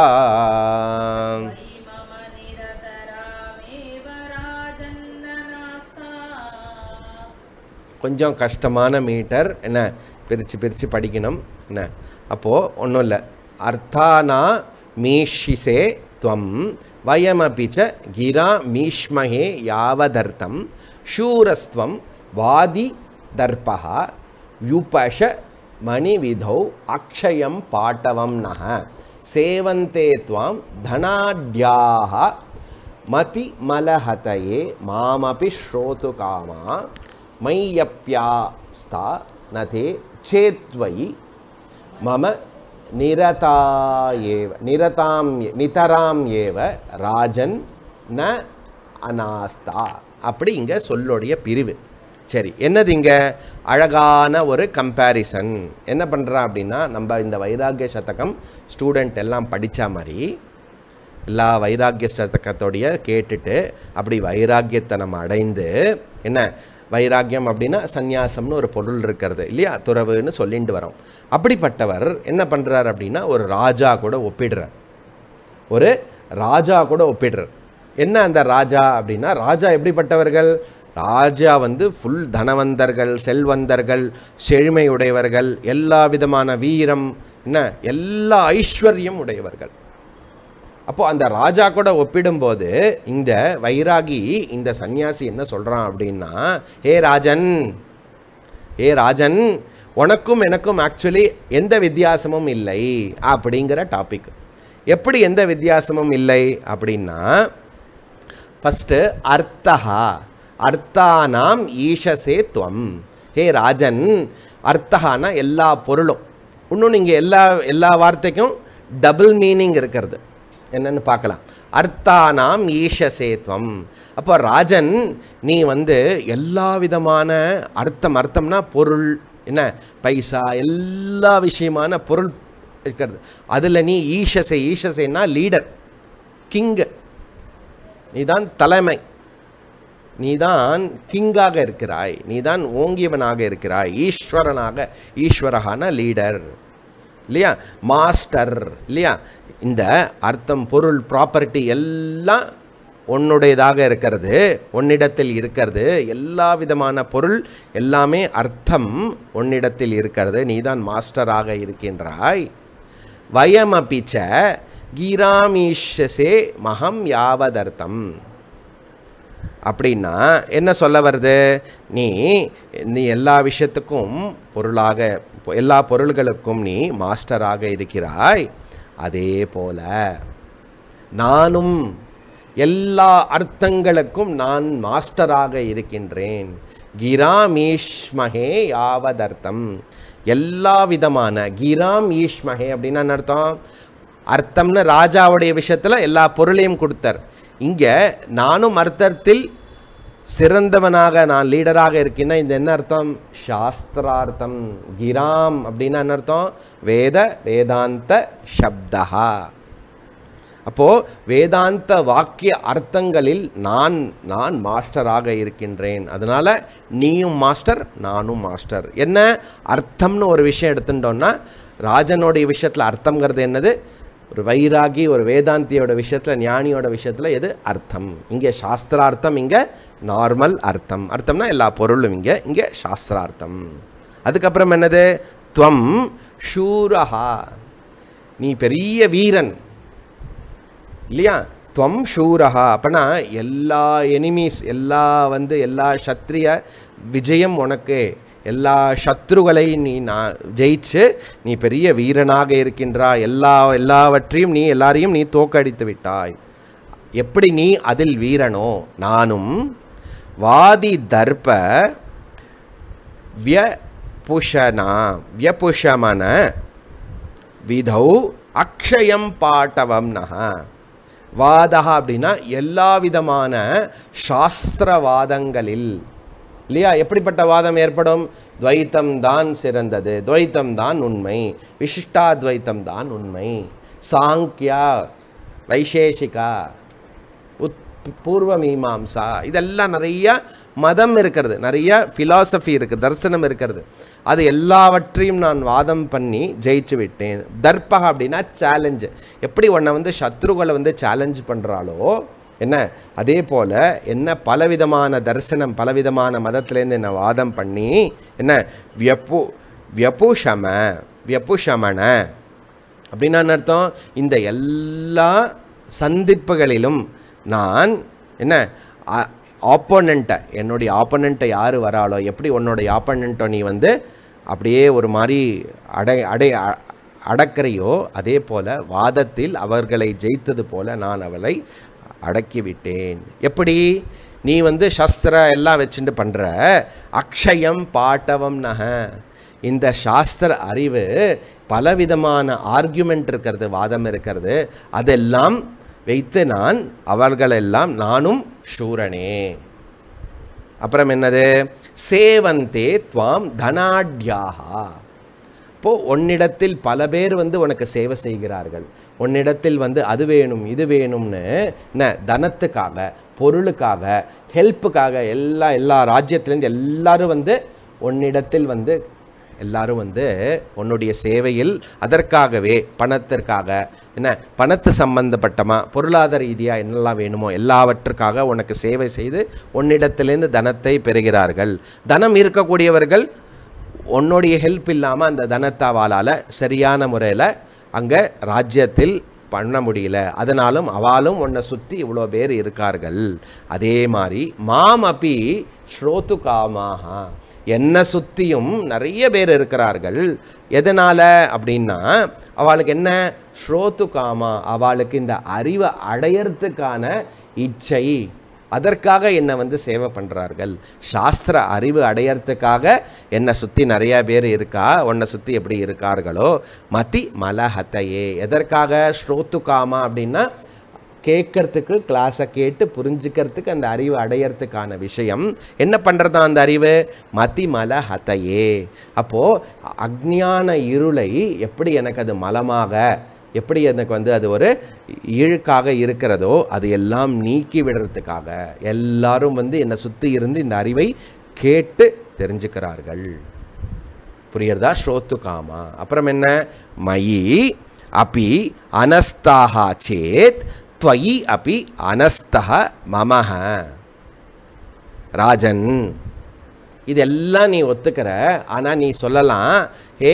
கொஞ்சம் கஷ்டமான மீட்டர் என்ன பிரித்து பிரித்து படிக்கணும் என்ன அப்போது ஒன்றும் இல்லை அர்த்தானா மீஷிசே துவம் வயமபிச்ச கிரா மீஷ்மகே யாவதர்த்தம் ஷூரஸ்துவம் வாதி தர்பா யுபஷ மணிவிதௌ அக்ஷயம் பாட்டவம் நக சேவந்தே துவாம் தனாட்யாக மலஹதையே மாமபி ஸ்ரோத்து காமா ஸ்தா நதே சேத்வயி மம நிரதாயேவ நிரதாம் நிதராம் ஏவ ராஜன் ந அனாஸ்தா அப்படி இங்கே சொல்லுடைய பிரிவு சரி என்னது இங்கே அழகான ஒரு கம்பேரிசன் என்ன பண்ணுறான் அப்படின்னா நம்ம இந்த வைராகிய சதகம் ஸ்டூடெண்ட் எல்லாம் படித்த மாதிரி எல்லா வைராகிய சதகத்தோடைய கேட்டுட்டு அப்படி வைராக்கியத்தை நம்ம அடைந்து என்ன வைராக்கியம் அப்படின்னா சந்நியாசம்னு ஒரு பொருள் இருக்கிறது இல்லையா துறவுன்னு சொல்லிட்டு வரோம் அப்படிப்பட்டவர் என்ன பண்ணுறார் அப்படின்னா ஒரு ராஜா கூட ஒப்பிடுறார் ஒரு ராஜா கூட ஒப்பிடுறார் என்ன அந்த ராஜா அப்படின்னா ராஜா எப்படிப்பட்டவர்கள் ராஜா வந்து ஃபுல் தனவந்தர்கள் செல்வந்தர்கள் செழுமை உடையவர்கள் எல்லா விதமான வீரம் என்ன எல்லா ஐஸ்வர்யம் உடையவர்கள் அப்போது அந்த ராஜா கூட ஒப்பிடும்போது இந்த வைராகி இந்த சன்னியாசி என்ன சொல்கிறான் அப்படின்னா ஹே ராஜன் ஹே ராஜன் உனக்கும் எனக்கும் ஆக்சுவலி எந்த வித்தியாசமும் இல்லை அப்படிங்கிற டாபிக் எப்படி எந்த வித்தியாசமும் இல்லை அப்படின்னா ஃபஸ்ட்டு அர்த்தகா அர்த்தானாம் ஈஷசே துவம் ஹே ராஜன் அர்த்தகானா எல்லா பொருளும் இன்னும் நீங்கள் எல்லா எல்லா வார்த்தைக்கும் டபுள் மீனிங் இருக்கிறது என்னன்னு பார்க்கலாம் அர்த்தானாம் ஈஷசேத்வம் அப்போ ராஜன் நீ வந்து எல்லா விதமான அர்த்தம் அர்த்தம்னா பொருள் என்ன பைசா எல்லா விஷயமான பொருள் இருக்கிறது அதில் நீ ஈஷசை ஈஷசைனா லீடர் கிங்கு நீ தான் தலைமை நீ தான் கிங்காக இருக்கிறாய் நீ தான் ஓங்கியவனாக இருக்கிறாய் ஈஸ்வரனாக ஈஸ்வரகான லீடர் இல்லையா மாஸ்டர் இல்லையா இந்த அர்த்தம் பொருள் ப்ராப்பர்ட்டி எல்லாம் உன்னுடையதாக இருக்கிறது உன்னிடத்தில் இருக்கிறது எல்லா விதமான பொருள் எல்லாமே அர்த்தம் உன்னிடத்தில் இருக்கிறது நீதான் மாஸ்டராக இருக்கின்றாய் வயம் அப்பிச்ச கீராமீஷசே மகம் யாவதர்த்தம் அப்படின்னா என்ன சொல்ல வருது நீ நீ எல்லா விஷயத்துக்கும் பொருளாக எல்லா பொருள்களுக்கும் நீ மாஸ்டராக இருக்கிறாய் அதே போல நானும் எல்லா அர்த்தங்களுக்கும் நான் மாஸ்டராக இருக்கின்றேன் கிராம் ஈஷ்மஹே யாவதர்த்தம் எல்லா விதமான கிராம் ஈஷ்மஹே அப்படின்னா அர்த்தம் அர்த்தம்னு ராஜாவுடைய விஷயத்தில் எல்லா பொருளையும் கொடுத்தார் இங்கே நானும் அர்த்தத்தில் சிறந்தவனாக நான் லீடராக இருக்கின்றேன் இந்த என்ன அர்த்தம் சாஸ்திரார்த்தம் கிராம் அப்படின்னா என்ன அர்த்தம் வேத வேதாந்த சப்தா அப்போது வேதாந்த வாக்கிய அர்த்தங்களில் நான் நான் மாஸ்டராக இருக்கின்றேன் அதனால் நீயும் மாஸ்டர் நானும் மாஸ்டர் என்ன அர்த்தம்னு ஒரு விஷயம் எடுத்துட்டோன்னா ராஜனுடைய விஷயத்தில் அர்த்தங்கிறது என்னது ஒரு வைராகி ஒரு வேதாந்தியோட விஷயத்தில் ஞானியோட விஷயத்தில் எது அர்த்தம் இங்கே சாஸ்திரார்த்தம் இங்கே நார்மல் அர்த்தம் அர்த்தம்னா எல்லா பொருளும் இங்கே இங்கே சாஸ்திரார்த்தம் அதுக்கப்புறம் என்னது துவம் ஷூரஹா நீ பெரிய வீரன் இல்லையா துவம் ஷூரஹா அப்படின்னா எல்லா எனிமீஸ் எல்லா வந்து எல்லா சத்திரிய விஜயம் உனக்கு எல்லா சத்ருகளை நீ நான் ஜெயிச்சு நீ பெரிய வீரனாக இருக்கின்றா எல்லா எல்லாவற்றையும் நீ எல்லாரையும் நீ தோக்கடித்து விட்டாய் எப்படி நீ அதில் வீரனோ நானும் வாதி தர்ப வியபுஷனா வியபுஷமன விதௌ அக்ஷயம் பாட்டவம் நக வாதா அப்படின்னா எல்லா விதமான சாஸ்திரவாதங்களில் இல்லையா எப்படிப்பட்ட வாதம் ஏற்படும் துவைத்தம் தான் சிறந்தது துவைத்தம் தான் உண்மை விசிஷ்டாத்வைத்தம் தான் உண்மை சாங்கியா வைசேஷிகா உத் பூர்வ மீமாம்சா இதெல்லாம் நிறைய மதம் இருக்கிறது நிறைய ஃபிலாசபி இருக்குது தரிசனம் இருக்கிறது அது எல்லாவற்றையும் நான் வாதம் பண்ணி ஜெயிச்சு விட்டேன் தர்பக அப்படின்னா சேலஞ்சு எப்படி உன்னை வந்து சத்ருகளை வந்து சேலஞ்சு பண்ணுறாலோ என்ன அதே போல் என்ன பலவிதமான தரிசனம் பலவிதமான மதத்துலேருந்து என்ன வாதம் பண்ணி என்ன வியப்பு வியப்புஷம வியப்புஷமன அப்படின்னா அர்த்தம் இந்த எல்லா சந்திப்புகளிலும் நான் என்ன ஆப்போனண்ட்டை என்னுடைய ஆப்போனண்ட்டை யார் வராளோ எப்படி உன்னுடைய ஆப்போனண்ட்டோ நீ வந்து அப்படியே ஒரு மாதிரி அடை அடை அடக்கிறையோ அதே போல் வாதத்தில் அவர்களை ஜெயித்தது போல நான் அவளை அடக்கிவிட்டேன் எப்படி நீ வந்து சஸ்திர எல்லாம் வச்சுட்டு பண்ணுற அக்ஷயம் பாட்டவம் நக இந்த சாஸ்திர அறிவு பலவிதமான ஆர்கியூமெண்ட் இருக்கிறது வாதம் இருக்கிறது அதெல்லாம் வைத்து நான் அவர்களெல்லாம் நானும் சூரனே அப்புறம் என்னது சேவந்தே துவாம் தனாட்யாகா இப்போது உன்னிடத்தில் பல பேர் வந்து உனக்கு சேவை செய்கிறார்கள் உன்னிடத்தில் வந்து அது வேணும் இது வேணும்னு தனத்துக்காக பொருளுக்காக ஹெல்ப்புக்காக எல்லா எல்லா ராஜ்யத்துலேருந்து எல்லாரும் வந்து உன்னிடத்தில் வந்து எல்லாரும் வந்து உன்னுடைய சேவையில் அதற்காகவே பணத்திற்காக என்ன பணத்து சம்பந்தப்பட்டமா பொருளாதார ரீதியாக என்னெல்லாம் வேணுமோ எல்லாவற்றுக்காக உனக்கு சேவை செய்து உன்னிடத்திலேருந்து தனத்தை பெறுகிறார்கள் தனம் இருக்கக்கூடியவர்கள் உன்னுடைய ஹெல்ப் இல்லாமல் அந்த தனத்தாவாலால் சரியான முறையில் அங்கே ராஜ்யத்தில் பண்ண முடியல அதனாலும் அவளும் உன்னை சுற்றி இவ்வளோ பேர் இருக்கார்கள் அதே மாதிரி மாம் அப்பி ஸ்ரோத்து காமாக என்னை சுற்றியும் நிறைய பேர் இருக்கிறார்கள் எதனால் அப்படின்னா அவளுக்கு என்ன ஸ்ரோத்து காமா அவளுக்கு இந்த அறிவை அடையறதுக்கான இச்சை அதற்காக என்னை வந்து சேவை பண்ணுறார்கள் சாஸ்திர அறிவு அடையறதுக்காக என்னை சுற்றி நிறையா பேர் இருக்கா உன்னை சுற்றி எப்படி இருக்கார்களோ மதி மலஹத்தையே எதற்காக ஸ்ரோத்துக்காமா அப்படின்னா கேட்கறதுக்கு கிளாஸை கேட்டு புரிஞ்சுக்கிறதுக்கு அந்த அறிவு அடையிறதுக்கான விஷயம் என்ன பண்ணுறதா அந்த அறிவு மதிமல ஹதையே அப்போது அக்ஞான இருளை எப்படி எனக்கு அது மலமாக எப்படி எனக்கு வந்து அது ஒரு இழுக்காக இருக்கிறதோ அது எல்லாம் நீக்கி விடுறதுக்காக எல்லாரும் வந்து என்னை சுற்றி இருந்து இந்த அறிவை கேட்டு தெரிஞ்சுக்கிறார்கள் புரியறதா ஸ்ரோத்து காமா அப்புறம் என்ன மயி அப்பி அனஸ்தாக சேத் துவயி அப்பி அனஸ்தக மமஹ ராஜன் இதெல்லாம் நீ ஒத்துக்கிற ஆனால் நீ சொல்லலாம் ஹே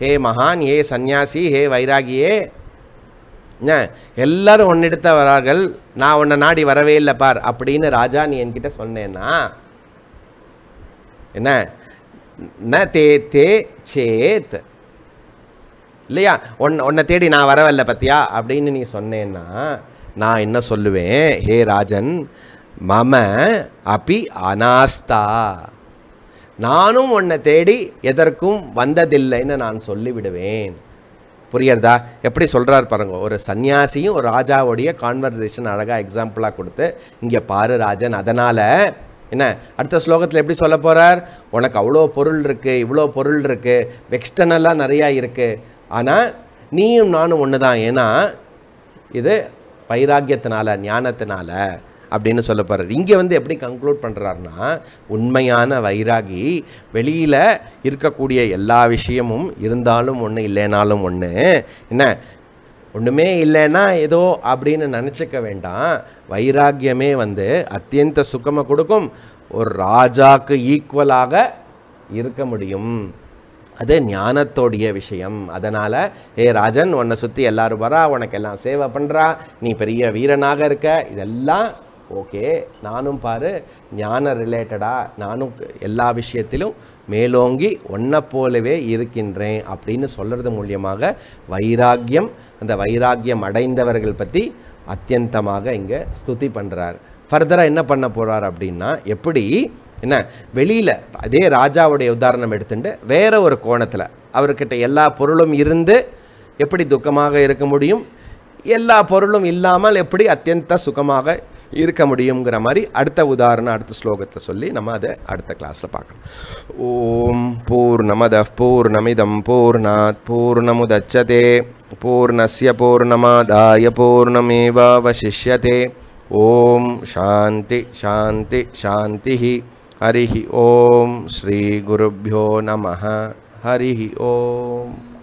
ஹே மகான் ஹே சந்யாசி ஹே வைராகியே என்ன எல்லாரும் ஒன்னெடுத்த வரார்கள் நான் உன்னை நாடி வரவே இல்லை பார் அப்படின்னு ராஜா நீ என்கிட்ட சொன்னேன்னா என்ன ந தே தே சேத் இல்லையா ஒன் உன்னை தேடி நான் வரவில்ல பத்தியா அப்படின்னு நீ சொன்னேன்னா நான் என்ன சொல்லுவேன் ஹே ராஜன் மம அபி அனாஸ்தா நானும் உன்னை தேடி எதற்கும் வந்ததில்லைன்னு நான் சொல்லிவிடுவேன் புரியுறதா எப்படி சொல்கிறார் பாருங்க ஒரு சன்னியாசியும் ஒரு ராஜாவுடைய கான்வர்சேஷன் அழகாக எக்ஸாம்பிளாக கொடுத்து இங்கே பாரு ராஜன் அதனால் என்ன அடுத்த ஸ்லோகத்தில் எப்படி சொல்ல போகிறார் உனக்கு அவ்வளோ பொருள் இருக்குது இவ்வளோ பொருள் இருக்குது வெக்ஸ்டர்னலாக நிறையா இருக்குது ஆனால் நீயும் நானும் ஒன்று தான் ஏன்னா இது வைராக்கியத்தினால ஞானத்தினால அப்படின்னு சொல்ல போகிறார் இங்கே வந்து எப்படி கன்க்ளூட் பண்ணுறாருன்னா உண்மையான வைராகி வெளியில் இருக்கக்கூடிய எல்லா விஷயமும் இருந்தாலும் ஒன்று இல்லைனாலும் ஒன்று என்ன ஒன்றுமே இல்லைன்னா ஏதோ அப்படின்னு நினச்சிக்க வேண்டாம் வைராக்கியமே வந்து அத்தியந்த சுகமை கொடுக்கும் ஒரு ராஜாக்கு ஈக்குவலாக இருக்க முடியும் அது ஞானத்தோடைய விஷயம் அதனால் ஏ ராஜன் உன்னை சுற்றி எல்லோரும் வரா உனக்கு எல்லாம் சேவை பண்ணுறா நீ பெரிய வீரனாக இருக்க இதெல்லாம் ஓகே நானும் பாரு ஞான ரிலேட்டடாக நானும் எல்லா விஷயத்திலும் மேலோங்கி ஒன்றை போலவே இருக்கின்றேன் அப்படின்னு சொல்கிறது மூலியமாக வைராக்கியம் அந்த வைராக்கியம் அடைந்தவர்கள் பற்றி அத்தியந்தமாக இங்கே ஸ்துதி பண்ணுறார் ஃபர்தராக என்ன பண்ண போகிறார் அப்படின்னா எப்படி என்ன வெளியில் அதே ராஜாவுடைய உதாரணம் எடுத்துட்டு வேறு ஒரு கோணத்தில் அவர்கிட்ட எல்லா பொருளும் இருந்து எப்படி துக்கமாக இருக்க முடியும் எல்லா பொருளும் இல்லாமல் எப்படி அத்தியந்த சுகமாக இருக்க முடியுங்கிற மாதிரி அடுத்த உதாரணம் அடுத்த ஸ்லோகத்தை சொல்லி நம்ம அதை அடுத்த கிளாஸில் பார்க்கலாம் ஓம் பூர்ணமத பூர்ணமிதம் பூர்ணாத் பூர்ணமுதச்சதே பூர்ணஸ்ய பூர்ணமாதாய பூர்ணமேவாவசிஷ்யதே ஓம் சாந்தி சாந்தி சாந்தி ஹரி ஓம் ஸ்ரீ குருப்போ நம ஹரி ஓம்